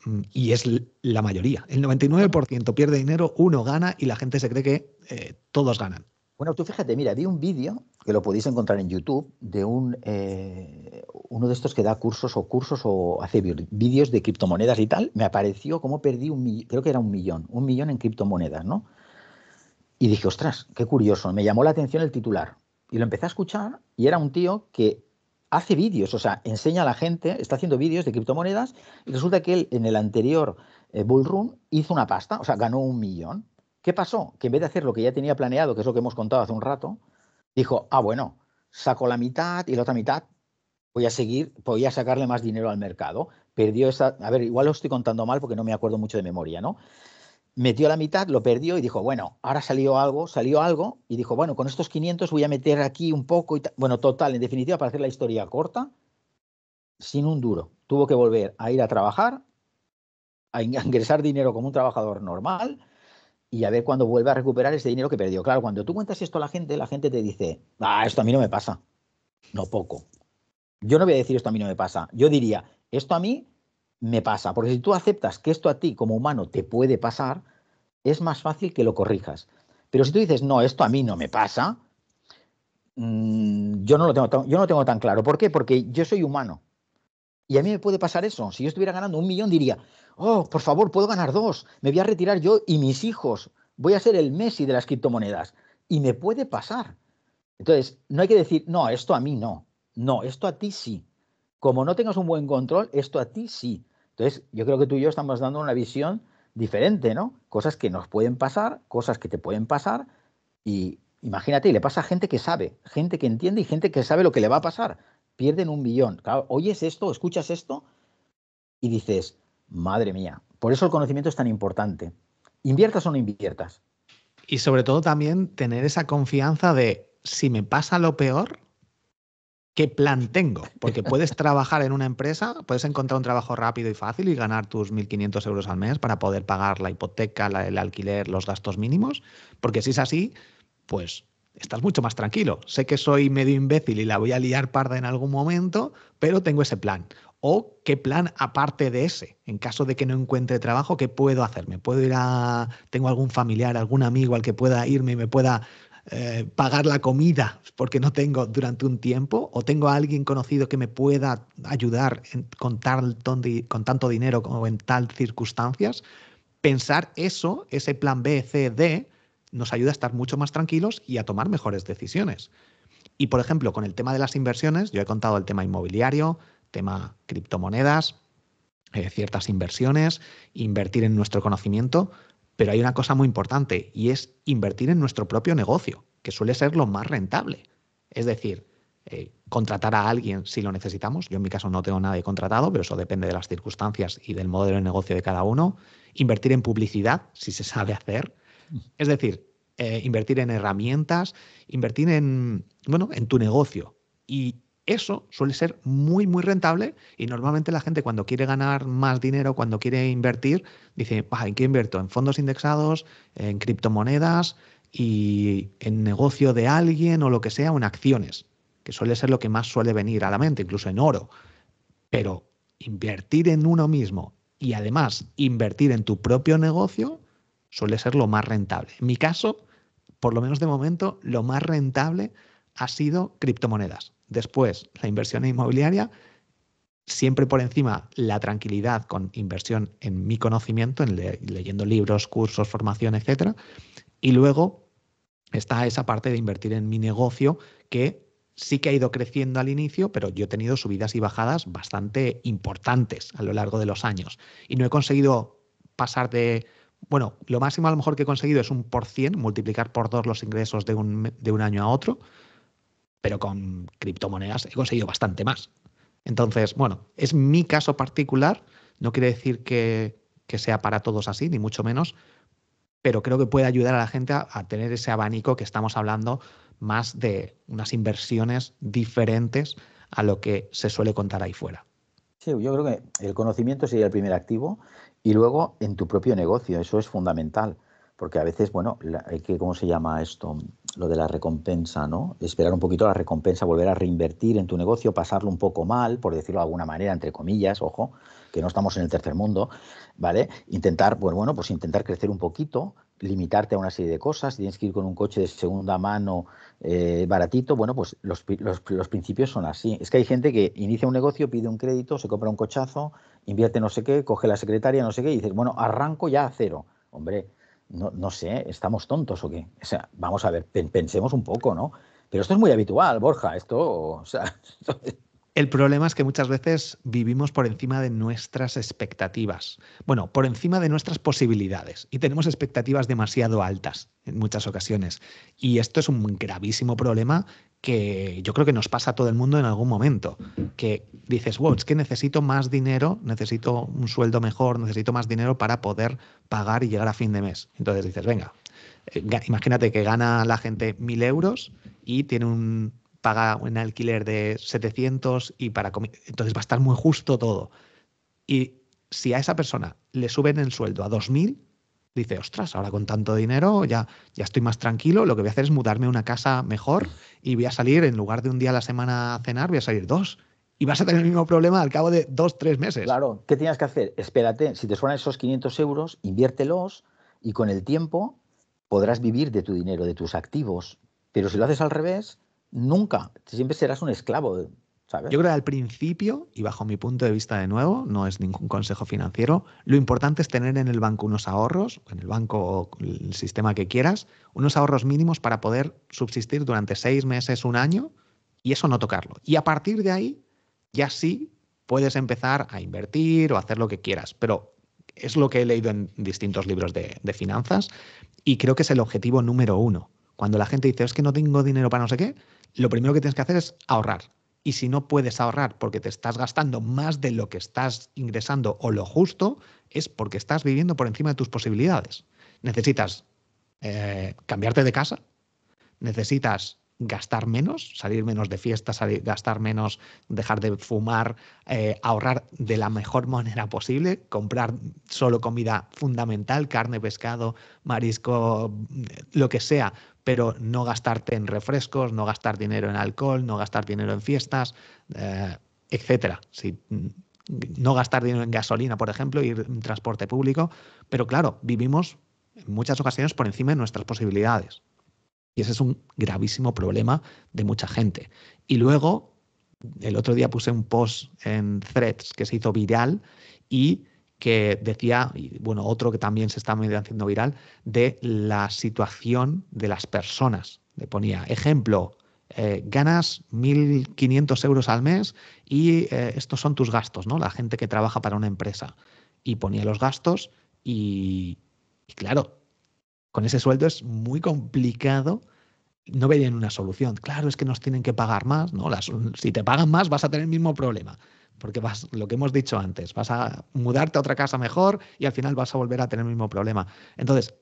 Mm, y es la mayoría. El 99% pierde dinero, uno gana y la gente se cree que eh, todos ganan. Bueno, tú fíjate, mira, vi un vídeo que lo podéis encontrar en YouTube de un eh, uno de estos que da cursos o cursos o hace vídeos de criptomonedas y tal. Me apareció como perdí un millón, creo que era un millón, un millón en criptomonedas, ¿no? Y dije, ostras, qué curioso. Me llamó la atención el titular. Y lo empecé a escuchar y era un tío que hace vídeos, o sea, enseña a la gente, está haciendo vídeos de criptomonedas y resulta que él en el anterior eh, bullroom run hizo una pasta, o sea, ganó un millón. ¿Qué pasó? Que en vez de hacer lo que ya tenía planeado, que es lo que hemos contado hace un rato, dijo, ah, bueno, saco la mitad y la otra mitad voy a seguir, voy a sacarle más dinero al mercado. Perdió esa, a ver, igual lo estoy contando mal porque no me acuerdo mucho de memoria, ¿no? metió la mitad, lo perdió y dijo, bueno, ahora salió algo, salió algo, y dijo, bueno, con estos 500 voy a meter aquí un poco. Y bueno, total, en definitiva, para hacer la historia corta, sin un duro. Tuvo que volver a ir a trabajar, a ingresar dinero como un trabajador normal y a ver cuándo vuelve a recuperar ese dinero que perdió. Claro, cuando tú cuentas esto a la gente, la gente te dice, ah, esto a mí no me pasa. No poco. Yo no voy a decir esto a mí no me pasa. Yo diría, esto a mí me pasa. Porque si tú aceptas que esto a ti como humano te puede pasar, es más fácil que lo corrijas. Pero si tú dices, no, esto a mí no me pasa, mm, yo, no lo tengo yo no lo tengo tan claro. ¿Por qué? Porque yo soy humano. Y a mí me puede pasar eso. Si yo estuviera ganando un millón, diría, oh, por favor, puedo ganar dos. Me voy a retirar yo y mis hijos. Voy a ser el Messi de las criptomonedas. Y me puede pasar. Entonces, no hay que decir, no, esto a mí no. No, esto a ti sí. Como no tengas un buen control, esto a ti sí. Entonces, yo creo que tú y yo estamos dando una visión diferente, ¿no? Cosas que nos pueden pasar, cosas que te pueden pasar, y imagínate, le pasa a gente que sabe, gente que entiende y gente que sabe lo que le va a pasar. Pierden un billón. oyes esto, escuchas esto, y dices, madre mía, por eso el conocimiento es tan importante. Inviertas o no inviertas. Y sobre todo también tener esa confianza de si me pasa lo peor, qué plan tengo, porque puedes trabajar en una empresa, puedes encontrar un trabajo rápido y fácil y ganar tus 1.500 euros al mes para poder pagar la hipoteca, el alquiler, los gastos mínimos, porque si es así, pues estás mucho más tranquilo. Sé que soy medio imbécil y la voy a liar parda en algún momento, pero tengo ese plan. ¿O qué plan aparte de ese? En caso de que no encuentre trabajo, ¿qué puedo hacer? ¿Me puedo ir a... tengo algún familiar, algún amigo al que pueda irme y me pueda eh, pagar la comida porque no tengo durante un tiempo, o tengo a alguien conocido que me pueda ayudar con, con tanto dinero como en tal circunstancias, pensar eso, ese plan B, C, D, nos ayuda a estar mucho más tranquilos y a tomar mejores decisiones. Y por ejemplo, con el tema de las inversiones, yo he contado el tema inmobiliario, tema criptomonedas, eh, ciertas inversiones, invertir en nuestro conocimiento, pero hay una cosa muy importante y es invertir en nuestro propio negocio, que suele ser lo más rentable. Es decir, eh, contratar a alguien si lo necesitamos. Yo en mi caso no tengo nadie contratado, pero eso depende de las circunstancias y del modelo de negocio de cada uno. Invertir en publicidad, si se sabe hacer. Es decir, eh, invertir en herramientas, invertir en, bueno, en tu negocio. Y eso suele ser muy, muy rentable y normalmente la gente cuando quiere ganar más dinero, cuando quiere invertir, dice, ¿en qué invierto? ¿En fondos indexados? ¿En criptomonedas? ¿Y en negocio de alguien o lo que sea? ¿O en acciones? Que suele ser lo que más suele venir a la mente, incluso en oro. Pero invertir en uno mismo y además invertir en tu propio negocio suele ser lo más rentable. En mi caso, por lo menos de momento, lo más rentable ha sido criptomonedas. Después, la inversión inmobiliaria, siempre por encima la tranquilidad con inversión en mi conocimiento, en leyendo libros, cursos, formación, etc. Y luego está esa parte de invertir en mi negocio que sí que ha ido creciendo al inicio, pero yo he tenido subidas y bajadas bastante importantes a lo largo de los años. Y no he conseguido pasar de bueno, lo máximo a lo mejor que he conseguido es un por cien, multiplicar por dos los ingresos de un, de un año a otro, pero con criptomonedas he conseguido bastante más. Entonces, bueno, es mi caso particular, no quiere decir que, sea para todos así, ni mucho menos, pero creo que puede ayudar a la gente a, tener ese abanico que estamos hablando más de unas inversiones diferentes a lo que se suele contar ahí fuera. Sí, yo creo que el conocimiento sería el primer activo y luego en tu propio negocio, eso es fundamental, porque a veces, bueno, que, ¿cómo se llama esto? lo de la recompensa, ¿no? Esperar un poquito la recompensa, volver a reinvertir en tu negocio, pasarlo un poco mal, por decirlo de alguna manera, entre comillas, ojo, que no estamos en el tercer mundo, ¿vale? Intentar, pues bueno, pues intentar crecer un poquito, limitarte a una serie de cosas, tienes que ir con un coche de segunda mano eh, baratito, bueno, pues los, los, los, principios son así. Es que hay gente que inicia un negocio, pide un crédito, se compra un cochazo, invierte no sé qué, coge la secretaria, no sé qué, y dices, bueno, arranco ya a cero. Hombre, no, no sé, ¿estamos tontos o qué? O sea, vamos a ver, pensemos un poco, ¿no? Pero esto es muy habitual, Borja, esto, o sea, El problema es que muchas veces vivimos por encima de nuestras expectativas, bueno, por encima de nuestras posibilidades y tenemos expectativas demasiado altas en muchas ocasiones. Y esto es un gravísimo problema que yo creo que nos pasa a todo el mundo en algún momento, que dices, wow, es que necesito más dinero, necesito un sueldo mejor, necesito más dinero para poder pagar y llegar a fin de mes. Entonces dices, venga, eh, imagínate que gana la gente mil euros y tiene un paga un alquiler de 700 y para entonces va a estar muy justo todo. Y si a esa persona le suben el sueldo a 2000, dice, ostras, ahora con tanto dinero ya, ya estoy más tranquilo, lo que voy a hacer es mudarme a una casa mejor y voy a salir, en lugar de un día a la semana a cenar, voy a salir dos. Y vas a tener el mismo problema al cabo de dos, tres meses. Claro, ¿qué tienes que hacer? Espérate, si te suenan esos 500 euros, inviértelos y con el tiempo podrás vivir de tu dinero, de tus activos. Pero si lo haces al revés, Nunca. Siempre serás un esclavo, Yo creo que al principio, y bajo mi punto de vista de nuevo, no es ningún consejo financiero, lo importante es tener en el banco unos ahorros, en el banco o el sistema que quieras, unos ahorros mínimos para poder subsistir durante seis meses, un año, y eso no tocarlo. Y a partir de ahí, ya sí puedes empezar a invertir o hacer lo que quieras, pero es lo que he leído en distintos libros de finanzas y creo que es el objetivo número uno cuando la gente dice, es que no tengo dinero para no sé qué, lo primero que tienes que hacer es ahorrar. Y si no puedes ahorrar porque te estás gastando más de lo que estás ingresando o lo justo, es porque estás viviendo por encima de tus posibilidades. Necesitas eh, cambiarte de casa, necesitas gastar menos, salir menos de fiestas, gastar menos, dejar de fumar, eh, ahorrar de la mejor manera posible, comprar solo comida fundamental, carne, pescado, marisco, lo que sea, pero no gastarte en refrescos, no gastar dinero en alcohol, no gastar dinero en fiestas, eh, etcétera. Si, mm, no gastar dinero en gasolina, por ejemplo, ir en transporte público, pero claro, vivimos en muchas ocasiones por encima de nuestras posibilidades. Y ese es un gravísimo problema de mucha gente. Y luego, el otro día puse un post en Threads que se hizo viral y que decía, y bueno, otro que también se está haciendo viral, de la situación de las personas. Le ponía, ejemplo, eh, ganas 1.500 euros al mes y eh, estos son tus gastos, ¿no? La gente que trabaja para una empresa. Y ponía los gastos y, claro, con ese sueldo es muy complicado no veían una solución. Claro, es que nos tienen que pagar más, ¿no? Las, si te pagan más vas a tener el mismo problema porque vas, lo que hemos dicho antes, vas a mudarte a otra casa mejor y al final vas a volver a tener el mismo problema. Entonces,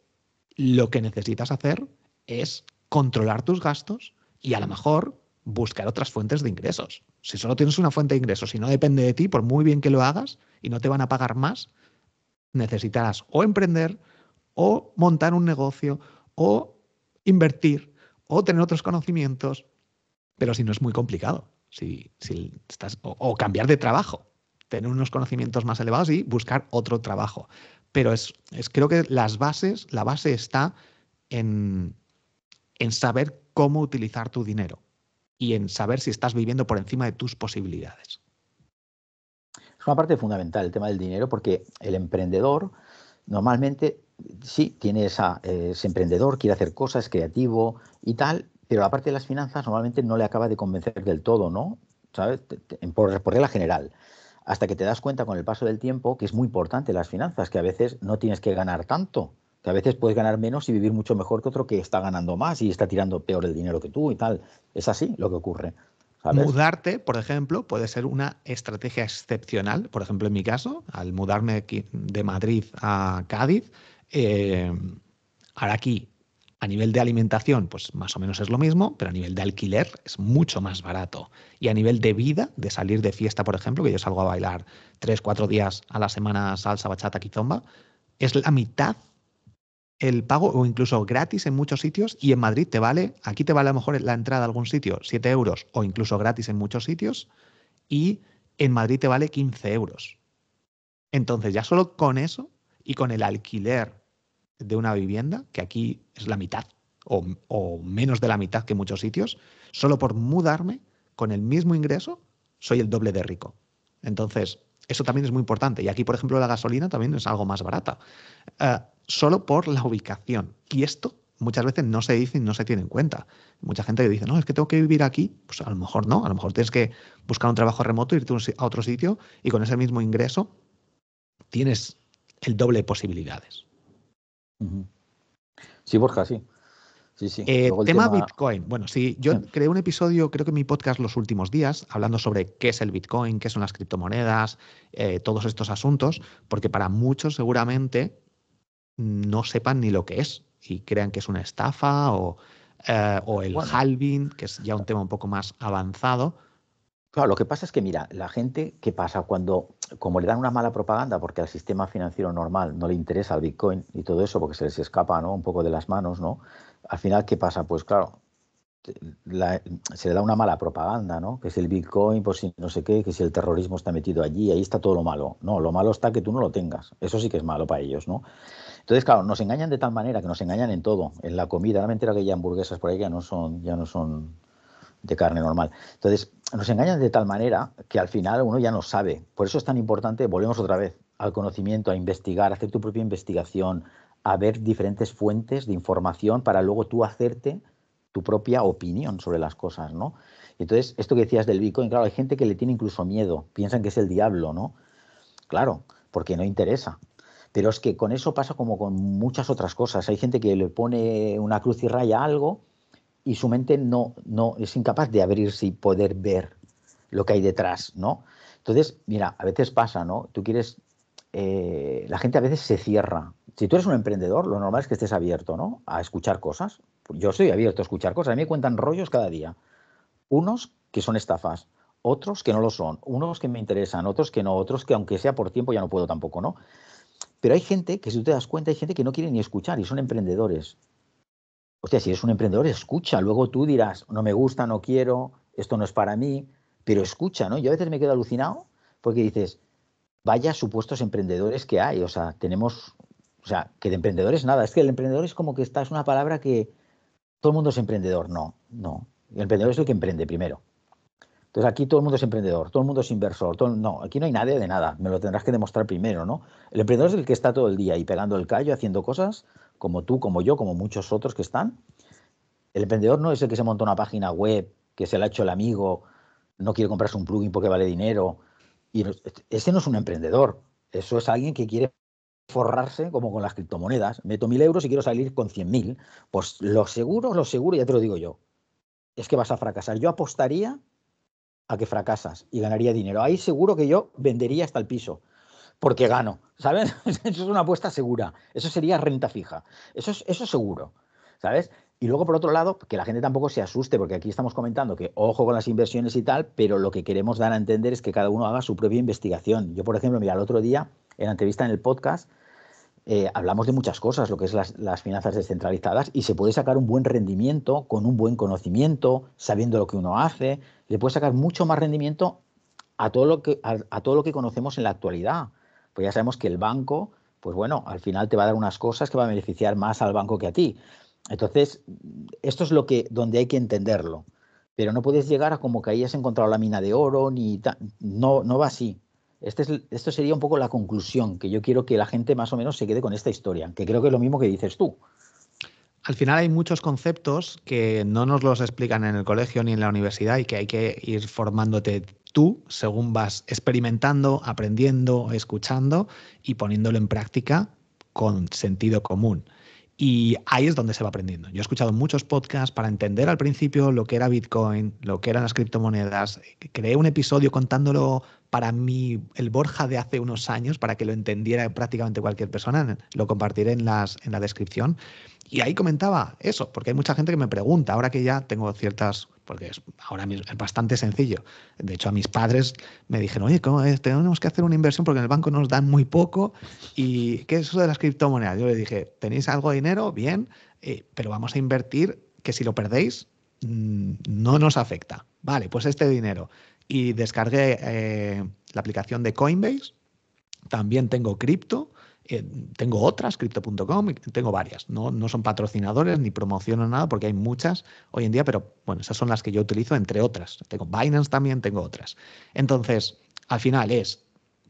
lo que necesitas hacer es controlar tus gastos y a lo mejor buscar otras fuentes de ingresos. Si solo tienes una fuente de ingresos y no depende de ti, por muy bien que lo hagas y no te van a pagar más, necesitarás o emprender o montar un negocio o invertir o tener otros conocimientos, pero si no es muy complicado si, estás, o, cambiar de trabajo, tener unos conocimientos más elevados y buscar otro trabajo. Pero es, creo que las bases, la base está en, en saber cómo utilizar tu dinero y en saber si estás viviendo por encima de tus posibilidades. Es una parte fundamental el tema del dinero porque el emprendedor normalmente sí tiene esa, eh, es emprendedor, quiere hacer cosas, es creativo y tal, pero la parte de las finanzas normalmente no le acaba de convencer del todo, ¿no? ¿Sabes? Por, por regla general. Hasta que te das cuenta con el paso del tiempo que es muy importante las finanzas, que a veces no tienes que ganar tanto, que a veces puedes ganar menos y vivir mucho mejor que otro que está ganando más y está tirando peor el dinero que tú y tal. Es así lo que ocurre. Mudarte, por ejemplo, puede ser una estrategia excepcional. Por ejemplo, en mi caso, al mudarme de Madrid a Cádiz, eh, ahora aquí a nivel de alimentación, pues más o menos es lo mismo, pero a nivel de alquiler es mucho más barato. Y a nivel de vida, de salir de fiesta, por ejemplo, que yo salgo a bailar tres, cuatro días a la semana salsa, bachata, quizomba, es la mitad el pago o incluso gratis en muchos sitios y en Madrid te vale, aquí te vale a lo mejor la entrada a algún sitio 7 euros o incluso gratis en muchos sitios y en Madrid te vale 15 euros. Entonces ya solo con eso y con el alquiler de una vivienda, que aquí es la mitad o, menos de la mitad que muchos sitios, solo por mudarme con el mismo ingreso soy el doble de rico. Entonces, eso también es muy importante. Y aquí, por ejemplo, la gasolina también es algo más barata, eh, solo por la ubicación. Y esto muchas veces no se dice y no se tiene en cuenta. Mucha gente dice, no, es que tengo que vivir aquí. Pues a lo mejor no, a lo mejor tienes que buscar un trabajo remoto, irte a otro sitio y con ese mismo ingreso tienes el doble de posibilidades. Sí, Borja, sí. Sí, eh, tema, Bitcoin. Bueno, sí, yo creé un episodio, creo que en mi podcast los últimos días, hablando sobre qué es el Bitcoin, qué son las criptomonedas, eh, todos estos asuntos, porque para muchos seguramente no sepan ni lo que es y crean que es una estafa o, eh, el halving, que es ya un tema un poco más avanzado. Claro, lo que pasa es que, mira, la gente, ¿qué pasa? Cuando como le dan una mala propaganda porque al sistema financiero normal no le interesa el Bitcoin y todo eso porque se les escapa ¿no? un poco de las manos, ¿no? Al final, ¿qué pasa? Pues claro, se le da una mala propaganda, ¿no? Que si el Bitcoin, pues si no sé qué, que si el terrorismo está metido allí, ahí está todo lo malo. No, lo malo está que tú no lo tengas. Eso sí que es malo para ellos, ¿no? Entonces, claro, nos engañan de tal manera que nos engañan en todo, en la comida. La mentira que ya hamburguesas por ahí ya no son, ya no son de carne normal. Entonces, nos engañan de tal manera que al final uno ya no sabe. Por eso es tan importante, volvemos otra vez al conocimiento, a investigar, a hacer tu propia investigación, a ver diferentes fuentes de información para luego tú hacerte tu propia opinión sobre las cosas, ¿no? Entonces, esto que decías del Bitcoin, claro, hay gente que le tiene incluso miedo, piensan que es el diablo, ¿no? Claro, porque no interesa. Pero es que con eso pasa como con muchas otras cosas. Hay gente que le pone una cruz y raya a algo y su mente no, no es incapaz de abrirse y poder ver lo que hay detrás, ¿no? Entonces, mira, a veces pasa, ¿no? Tú quieres, eh, la gente a veces se cierra. Si tú eres un emprendedor, lo normal es que estés abierto, ¿no? A escuchar cosas. Yo soy abierto a escuchar cosas. A mí me cuentan rollos cada día. Unos que son estafas, otros que no lo son, unos que me interesan, otros que no, otros que aunque sea por tiempo ya no puedo tampoco, ¿no? Pero hay gente que si tú te das cuenta, hay gente que no quiere ni escuchar y son emprendedores hostia, si eres un emprendedor, escucha. Luego tú dirás, no me gusta, no quiero, esto no es para mí, pero escucha, ¿no? Yo a veces me quedo alucinado porque dices, vaya supuestos emprendedores que hay. O sea, tenemos, o sea, que de emprendedores nada. Es que el emprendedor es como que está, es una palabra que todo el mundo es emprendedor. No, no. El emprendedor es el que emprende primero. Entonces aquí todo el mundo es emprendedor, todo el mundo es inversor, no, aquí no hay nadie de nada, me lo tendrás que demostrar primero, ¿no? El emprendedor es el que está todo el día ahí pegando el callo, haciendo cosas, como tú, como yo, como muchos otros que están. El emprendedor no es el que se monta una página web, que se la ha hecho el amigo, no quiere comprarse un plugin porque vale dinero. Y ese este no es un emprendedor. Eso es alguien que quiere forrarse como con las criptomonedas. Meto mil euros y quiero salir con cien mil. Pues lo seguro, lo seguro, ya te lo digo yo, es que vas a fracasar. Yo apostaría a que fracasas y ganaría dinero. Ahí seguro que yo vendería hasta el piso porque gano, ¿sabes? eso es una apuesta segura, eso sería renta fija, eso es eso seguro, ¿sabes? Y luego, por otro lado, que la gente tampoco se asuste, porque aquí estamos comentando que ojo con las inversiones y tal, pero lo que queremos dar a entender es que cada uno haga su propia investigación. Yo, por ejemplo, mira, el otro día, en la entrevista en el podcast, eh, hablamos de muchas cosas, lo que es las, finanzas descentralizadas, y se puede sacar un buen rendimiento con un buen conocimiento, sabiendo lo que uno hace, le puede sacar mucho más rendimiento a todo lo que, a todo lo que conocemos en la actualidad pues ya sabemos que el banco, pues bueno, al final te va a dar unas cosas que va a beneficiar más al banco que a ti. Entonces, esto es lo que, donde hay que entenderlo. Pero no puedes llegar a como que ahí has encontrado la mina de oro, ni no, no va así. Este es, esto sería un poco la conclusión, que yo quiero que la gente más o menos se quede con esta historia, que creo que es lo mismo que dices tú. Al final hay muchos conceptos que no nos los explican en el colegio ni en la universidad y que hay que ir formándote tú según vas experimentando, aprendiendo, escuchando y poniéndolo en práctica con sentido común. Y ahí es donde se va aprendiendo. Yo he escuchado muchos podcasts para entender al principio lo que era Bitcoin, lo que eran las criptomonedas. Creé un episodio contándolo para mí, el Borja de hace unos años, para que lo entendiera prácticamente cualquier persona. Lo compartiré en, las, en la descripción. Y ahí comentaba eso, porque hay mucha gente que me pregunta, ahora que ya tengo ciertas porque es, ahora mismo es bastante sencillo. De hecho, a mis padres me dijeron, oye, tenemos que hacer una inversión porque en el banco nos dan muy poco. ¿Y qué es eso de las criptomonedas? Yo les dije, ¿tenéis algo de dinero? Bien, eh, pero vamos a invertir que si lo perdéis, mm, no nos afecta. Vale, pues este dinero. Y descargué eh, la aplicación de Coinbase. También tengo cripto eh, tengo otras, crypto.com, tengo varias. No, son patrocinadores ni promociono nada porque hay muchas hoy en día, pero bueno, esas son las que yo utilizo entre otras. Tengo Binance también, tengo otras. Entonces, al final es,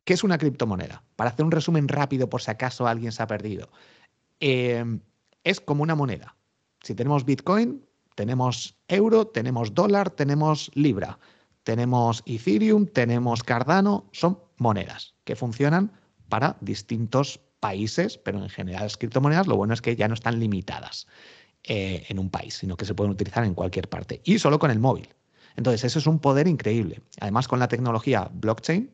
¿qué es una criptomoneda? Para hacer un resumen rápido por si acaso alguien se ha perdido. Em, es como una moneda. Si tenemos Bitcoin, tenemos euro, tenemos dólar, tenemos libra, tenemos Ethereum, tenemos Cardano, son monedas que funcionan para distintos países, pero en general las criptomonedas lo bueno es que ya no están limitadas eh, en un país, sino que se pueden utilizar en cualquier parte y solo con el móvil. Entonces, eso es un poder increíble. Además, con la tecnología blockchain,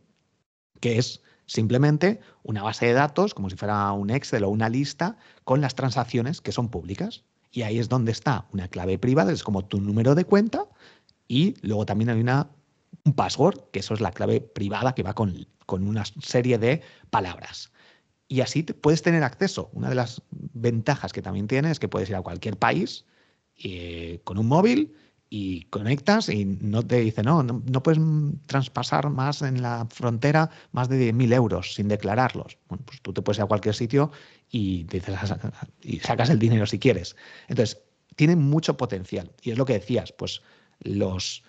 que es simplemente una base de datos, como si fuera un Excel o una lista, con las transacciones que son públicas. Y ahí es donde está una clave privada, es como tu número de cuenta, y luego también hay una un password, que eso es la clave privada que va con, una serie de palabras. Y así puedes tener acceso. Una de las ventajas que también tiene es que puedes ir a cualquier país eh, con un móvil y conectas y no te dice, no, no, puedes traspasar más en la frontera más de 10.000 euros sin declararlos. pues tú te puedes ir a cualquier sitio y, ah, ah, ah", y sacas el dinero si quieres. Entonces, tiene mucho potencial. Y es lo que decías, pues los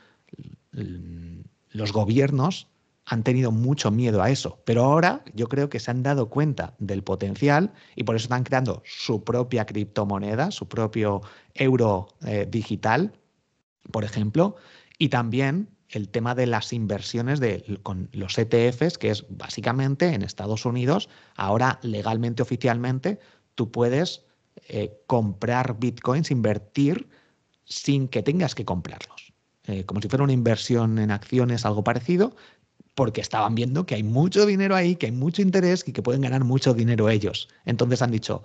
los gobiernos han tenido mucho miedo a eso, pero ahora yo creo que se han dado cuenta del potencial y por eso están creando su propia criptomoneda, su propio euro eh, digital, por ejemplo, y también el tema de las inversiones con los ETFs, que es básicamente en Estados Unidos, ahora legalmente, oficialmente, tú puedes eh, comprar bitcoins, invertir sin que tengas que comprarlos. Eh, como si fuera una inversión en acciones, algo parecido, porque estaban viendo que hay mucho dinero ahí, que hay mucho interés y que pueden ganar mucho dinero ellos. Entonces han dicho,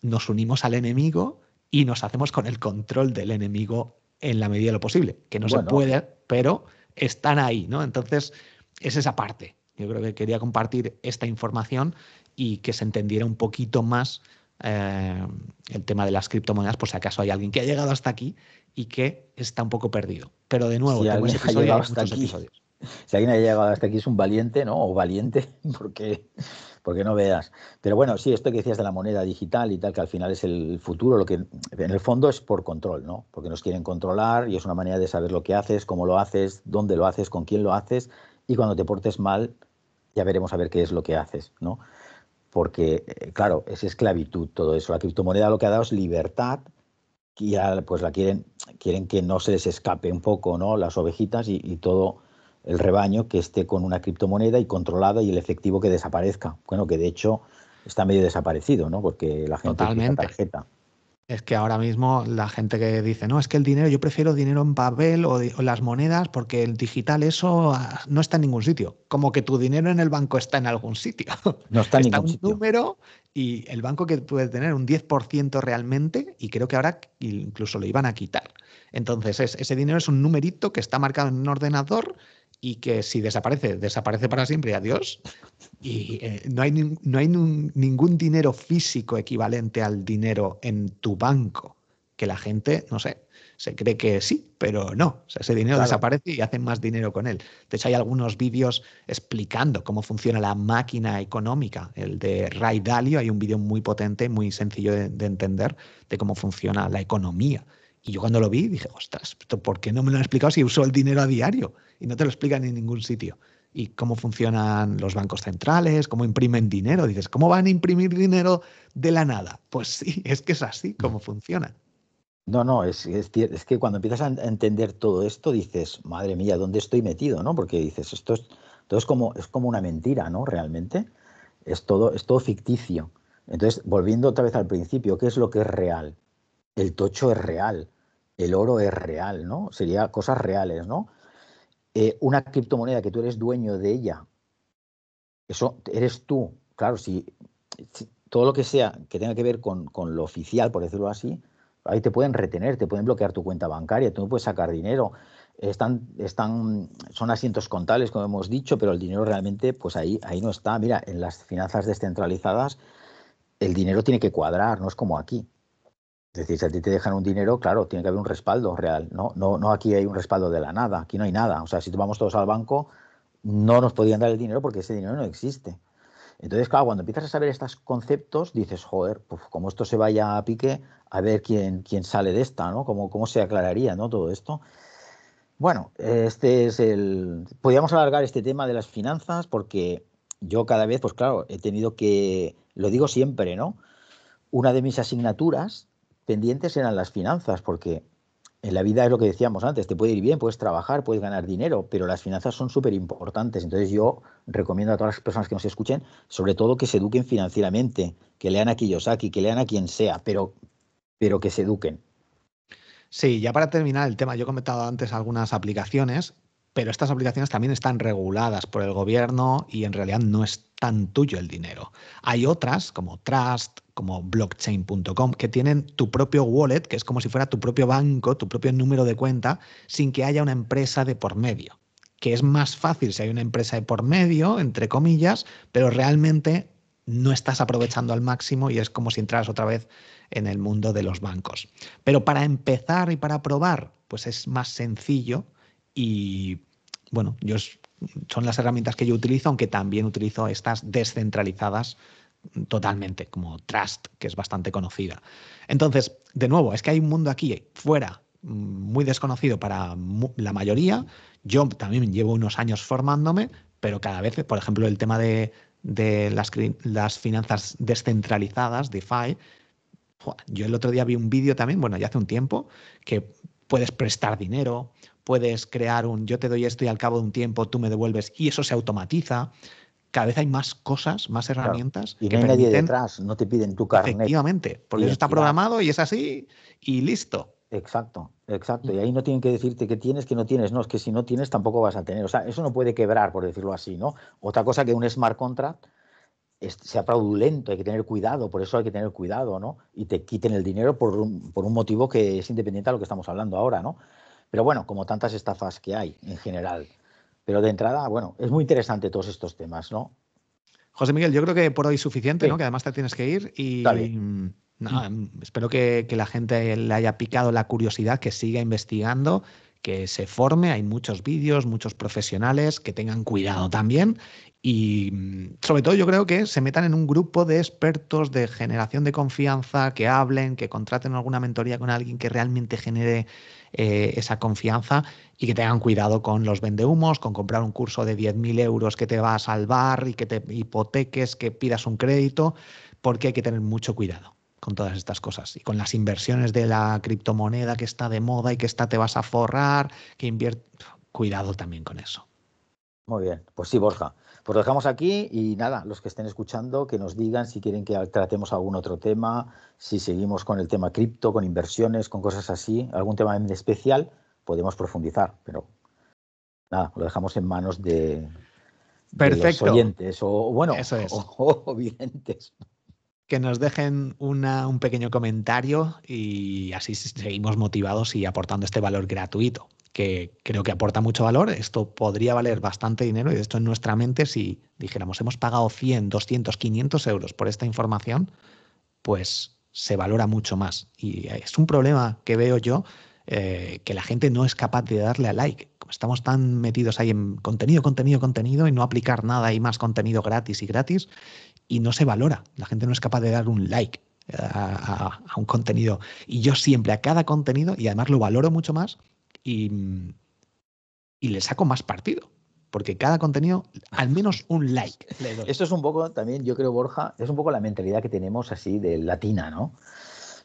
nos unimos al enemigo y nos hacemos con el control del enemigo en la medida de lo posible, que no se puede, pero están ahí, ¿no? Entonces es esa parte. Yo creo que quería compartir esta información y que se entendiera un poquito más eh, el tema de las criptomonedas, por si acaso hay alguien que ha llegado hasta aquí y que está un poco perdido. Pero de nuevo, si alguien ha llegado hasta aquí, Si alguien ha llegado hasta aquí es un valiente, ¿no? O valiente, porque, porque no veas. Pero bueno, sí, esto que decías de la moneda digital y tal, que al final es el futuro, lo que en el fondo es por control, ¿no? Porque nos quieren controlar y es una manera de saber lo que haces, cómo lo haces, dónde lo haces, con quién lo haces, y cuando te portes mal, ya veremos a ver qué es lo que haces, ¿no? porque, eh, claro, es esclavitud todo eso. La criptomoneda lo que ha dado es libertad y pues la quieren, quieren que no se les escape un poco ¿no? las ovejitas y, todo el rebaño que esté con una criptomoneda y controlada y el efectivo que desaparezca. Bueno, que de hecho está medio desaparecido, ¿no? Porque la gente tiene tarjeta es que ahora mismo la gente que dice, no, es que el dinero, yo prefiero dinero en papel o, las monedas porque el digital eso ah, no está en ningún sitio. Como que tu dinero en el banco está en algún sitio. No está en ningún un número y el banco que puede tener un 10% realmente y creo que ahora incluso lo iban a quitar. Entonces ese dinero es un numerito que está marcado en un ordenador y que si desaparece, desaparece para siempre, adiós. Y eh, no hay, no hay ningún dinero físico equivalente al dinero en tu banco, que la gente, no sé, se cree que sí, pero no. ese dinero desaparece y hacen más dinero con él. De hecho, hay algunos vídeos explicando cómo funciona la máquina económica. El de Ray Dalio, hay un vídeo muy potente, muy sencillo de, de entender, de cómo funciona la economía y yo cuando lo vi dije, ostras, ¿por qué no me lo han explicado si uso el dinero a diario? Y no te lo explican en ningún sitio. Y cómo funcionan los bancos centrales, cómo imprimen dinero. Dices, ¿cómo van a imprimir dinero de la nada? Pues sí, es que es así como mm. funciona. No, no, es, que cuando empiezas a entender todo esto dices, madre mía, ¿dónde estoy metido? ¿no? Porque dices, esto es, todo es como, es como una mentira, ¿no? Realmente. Es todo, es todo ficticio. Entonces, volviendo otra vez al principio, ¿qué es lo que es real? El tocho es real el oro es real, ¿no? Sería cosas reales, ¿no? Eh, una criptomoneda que tú eres dueño de ella, eso eres tú. Claro, si, todo lo que sea que tenga que ver con, con, lo oficial, por decirlo así, ahí te pueden retener, te pueden bloquear tu cuenta bancaria, tú no puedes sacar dinero. Están, están, son asientos contables, como hemos dicho, pero el dinero realmente, pues ahí, ahí no está. Mira, en las finanzas descentralizadas, el dinero tiene que cuadrar, no es como aquí. Es decir, si a ti te dejan un dinero, claro, tiene que haber un respaldo real, ¿no? No, no aquí hay un respaldo de la nada, aquí no hay nada. O sea, si tomamos todos al banco, no nos podían dar el dinero porque ese dinero no existe. Entonces, claro, cuando empiezas a saber estos conceptos, dices, joder, pues como esto se vaya a pique, a ver quién, quién sale de esta, ¿no? ¿Cómo, cómo se aclararía ¿no? todo esto? Bueno, este es el... Podríamos alargar este tema de las finanzas porque yo cada vez, pues claro, he tenido que, lo digo siempre, ¿no? Una de mis asignaturas pendientes eran las finanzas, porque en la vida es lo que decíamos antes, te puede ir bien, puedes trabajar, puedes ganar dinero, pero las finanzas son súper importantes. Entonces yo recomiendo a todas las personas que nos escuchen, sobre todo que se eduquen financieramente, que lean a Kiyosaki, que lean a quien sea, pero, pero que se eduquen. Sí, ya para terminar el tema, yo he comentado antes algunas aplicaciones pero estas aplicaciones también están reguladas por el gobierno y en realidad no es tan tuyo el dinero. Hay otras como Trust, como blockchain.com, que tienen tu propio wallet, que es como si fuera tu propio banco, tu propio número de cuenta, sin que haya una empresa de por medio que es más fácil si hay una empresa de por medio, entre comillas, pero realmente no estás aprovechando al máximo y es como si entraras otra vez en el mundo de los bancos. Pero para empezar y para probar, pues es más sencillo y bueno, son las herramientas que yo utilizo, aunque también utilizo estas descentralizadas totalmente, como Trust, que es bastante conocida. Entonces, de nuevo, es que hay un mundo aquí fuera mm, muy desconocido para la mayoría. Yo también llevo unos años formándome, pero cada vez, por ejemplo, el tema de, las, las, finanzas descentralizadas, DeFi, yo el otro día vi un vídeo también, bueno, ya hace un tiempo, que puedes prestar dinero puedes crear un yo te doy esto y al cabo de un tiempo tú me devuelves y eso se automatiza. Cada vez hay más cosas, más herramientas. Y que permiten... nadie detrás, no te piden tu carnet. Efectivamente, porque eso está programado y es así y listo. Exacto, exacto. Mm. Y ahí no tienen que decirte que tienes, que no tienes. No, es que si no tienes tampoco vas a tener. O sea, eso no puede quebrar, por decirlo así, ¿no? Otra cosa que un smart contract sea fraudulento, hay que tener cuidado, por eso hay que tener cuidado, ¿no? Y te quiten el dinero por un, por un motivo que es independiente a lo que estamos hablando ahora, ¿no? Pero bueno, como tantas estafas que hay en general. Pero de entrada, bueno, es muy interesante todos estos temas, ¿no? José Miguel, yo creo que por hoy es suficiente, ¿no? Que además te tienes que ir y... Mm, mm, espero que, que, la gente le haya picado la curiosidad, que siga investigando, que se forme. Hay muchos vídeos, muchos profesionales que tengan cuidado también. Y mm, sobre todo yo creo que se metan en un grupo de expertos de generación de confianza, que hablen, que contraten alguna mentoría con alguien que realmente genere eh, esa confianza y que tengan cuidado con los vendehumos, con comprar un curso de 10.000 euros que te va a salvar y que te hipoteques, que pidas un crédito, porque hay que tener mucho cuidado con todas estas cosas y con las inversiones de la criptomoneda que está de moda y que está te vas a forrar, que invierte... Cuidado también con eso. Muy bien, pues sí, Borja. Pues lo dejamos aquí y nada, los que estén escuchando, que nos digan si quieren que tratemos algún otro tema, si seguimos con el tema cripto, con inversiones, con cosas así, algún tema en especial, podemos profundizar, pero nada, lo dejamos en manos de, Perfecto. los oyentes o bueno, Eso que nos dejen un pequeño comentario y así seguimos motivados y aportando este valor gratuito que creo que aporta mucho valor. Esto podría valer bastante dinero y de esto en nuestra mente, si dijéramos hemos pagado 100, 200, 500 euros por esta información, pues se valora mucho más. Y es un problema que veo yo eh, que la gente no es capaz de darle a like. estamos tan metidos ahí en contenido, contenido, contenido y no aplicar nada y más contenido gratis y gratis y no se valora. La gente no es capaz de dar un like. a un contenido y yo siempre a cada contenido y además lo valoro mucho más y, y le saco más partido. Porque cada contenido, al menos un like. Esto es un poco también, yo creo, Borja, es un poco la mentalidad que tenemos así de latina, ¿no?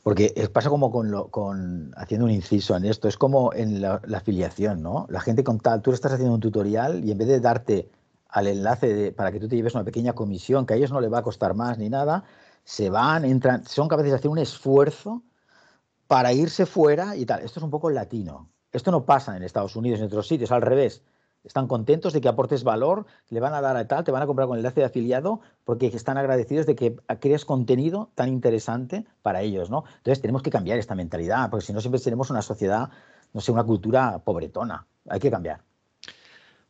Porque pasa como con, haciendo un inciso en esto, es como en la, afiliación, ¿no? La gente con tal, tú estás haciendo un tutorial y en vez de darte al enlace para que tú te lleves una pequeña comisión, que a ellos no le va a costar más ni nada, se van, entran, son capaces de hacer un esfuerzo para irse fuera y tal. Esto es un poco latino, esto no pasa en Estados Unidos ni en otros sitios, al revés. Están contentos de que aportes valor, le van a dar a tal, te van a comprar con enlace de afiliado, porque están agradecidos de que crees contenido tan interesante para ellos, ¿no? Entonces tenemos que cambiar esta mentalidad, porque si no siempre tenemos una sociedad, no sé, una cultura pobretona. Hay que cambiar.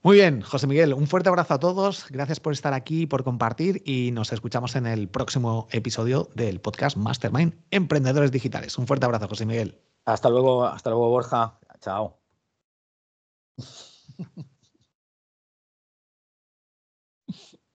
Muy bien, José Miguel, un fuerte abrazo a todos. Gracias por estar aquí, por compartir y nos escuchamos en el próximo episodio del podcast Mastermind Emprendedores Digitales. Un fuerte abrazo, José Miguel. Hasta luego, hasta luego, Borja. Chao.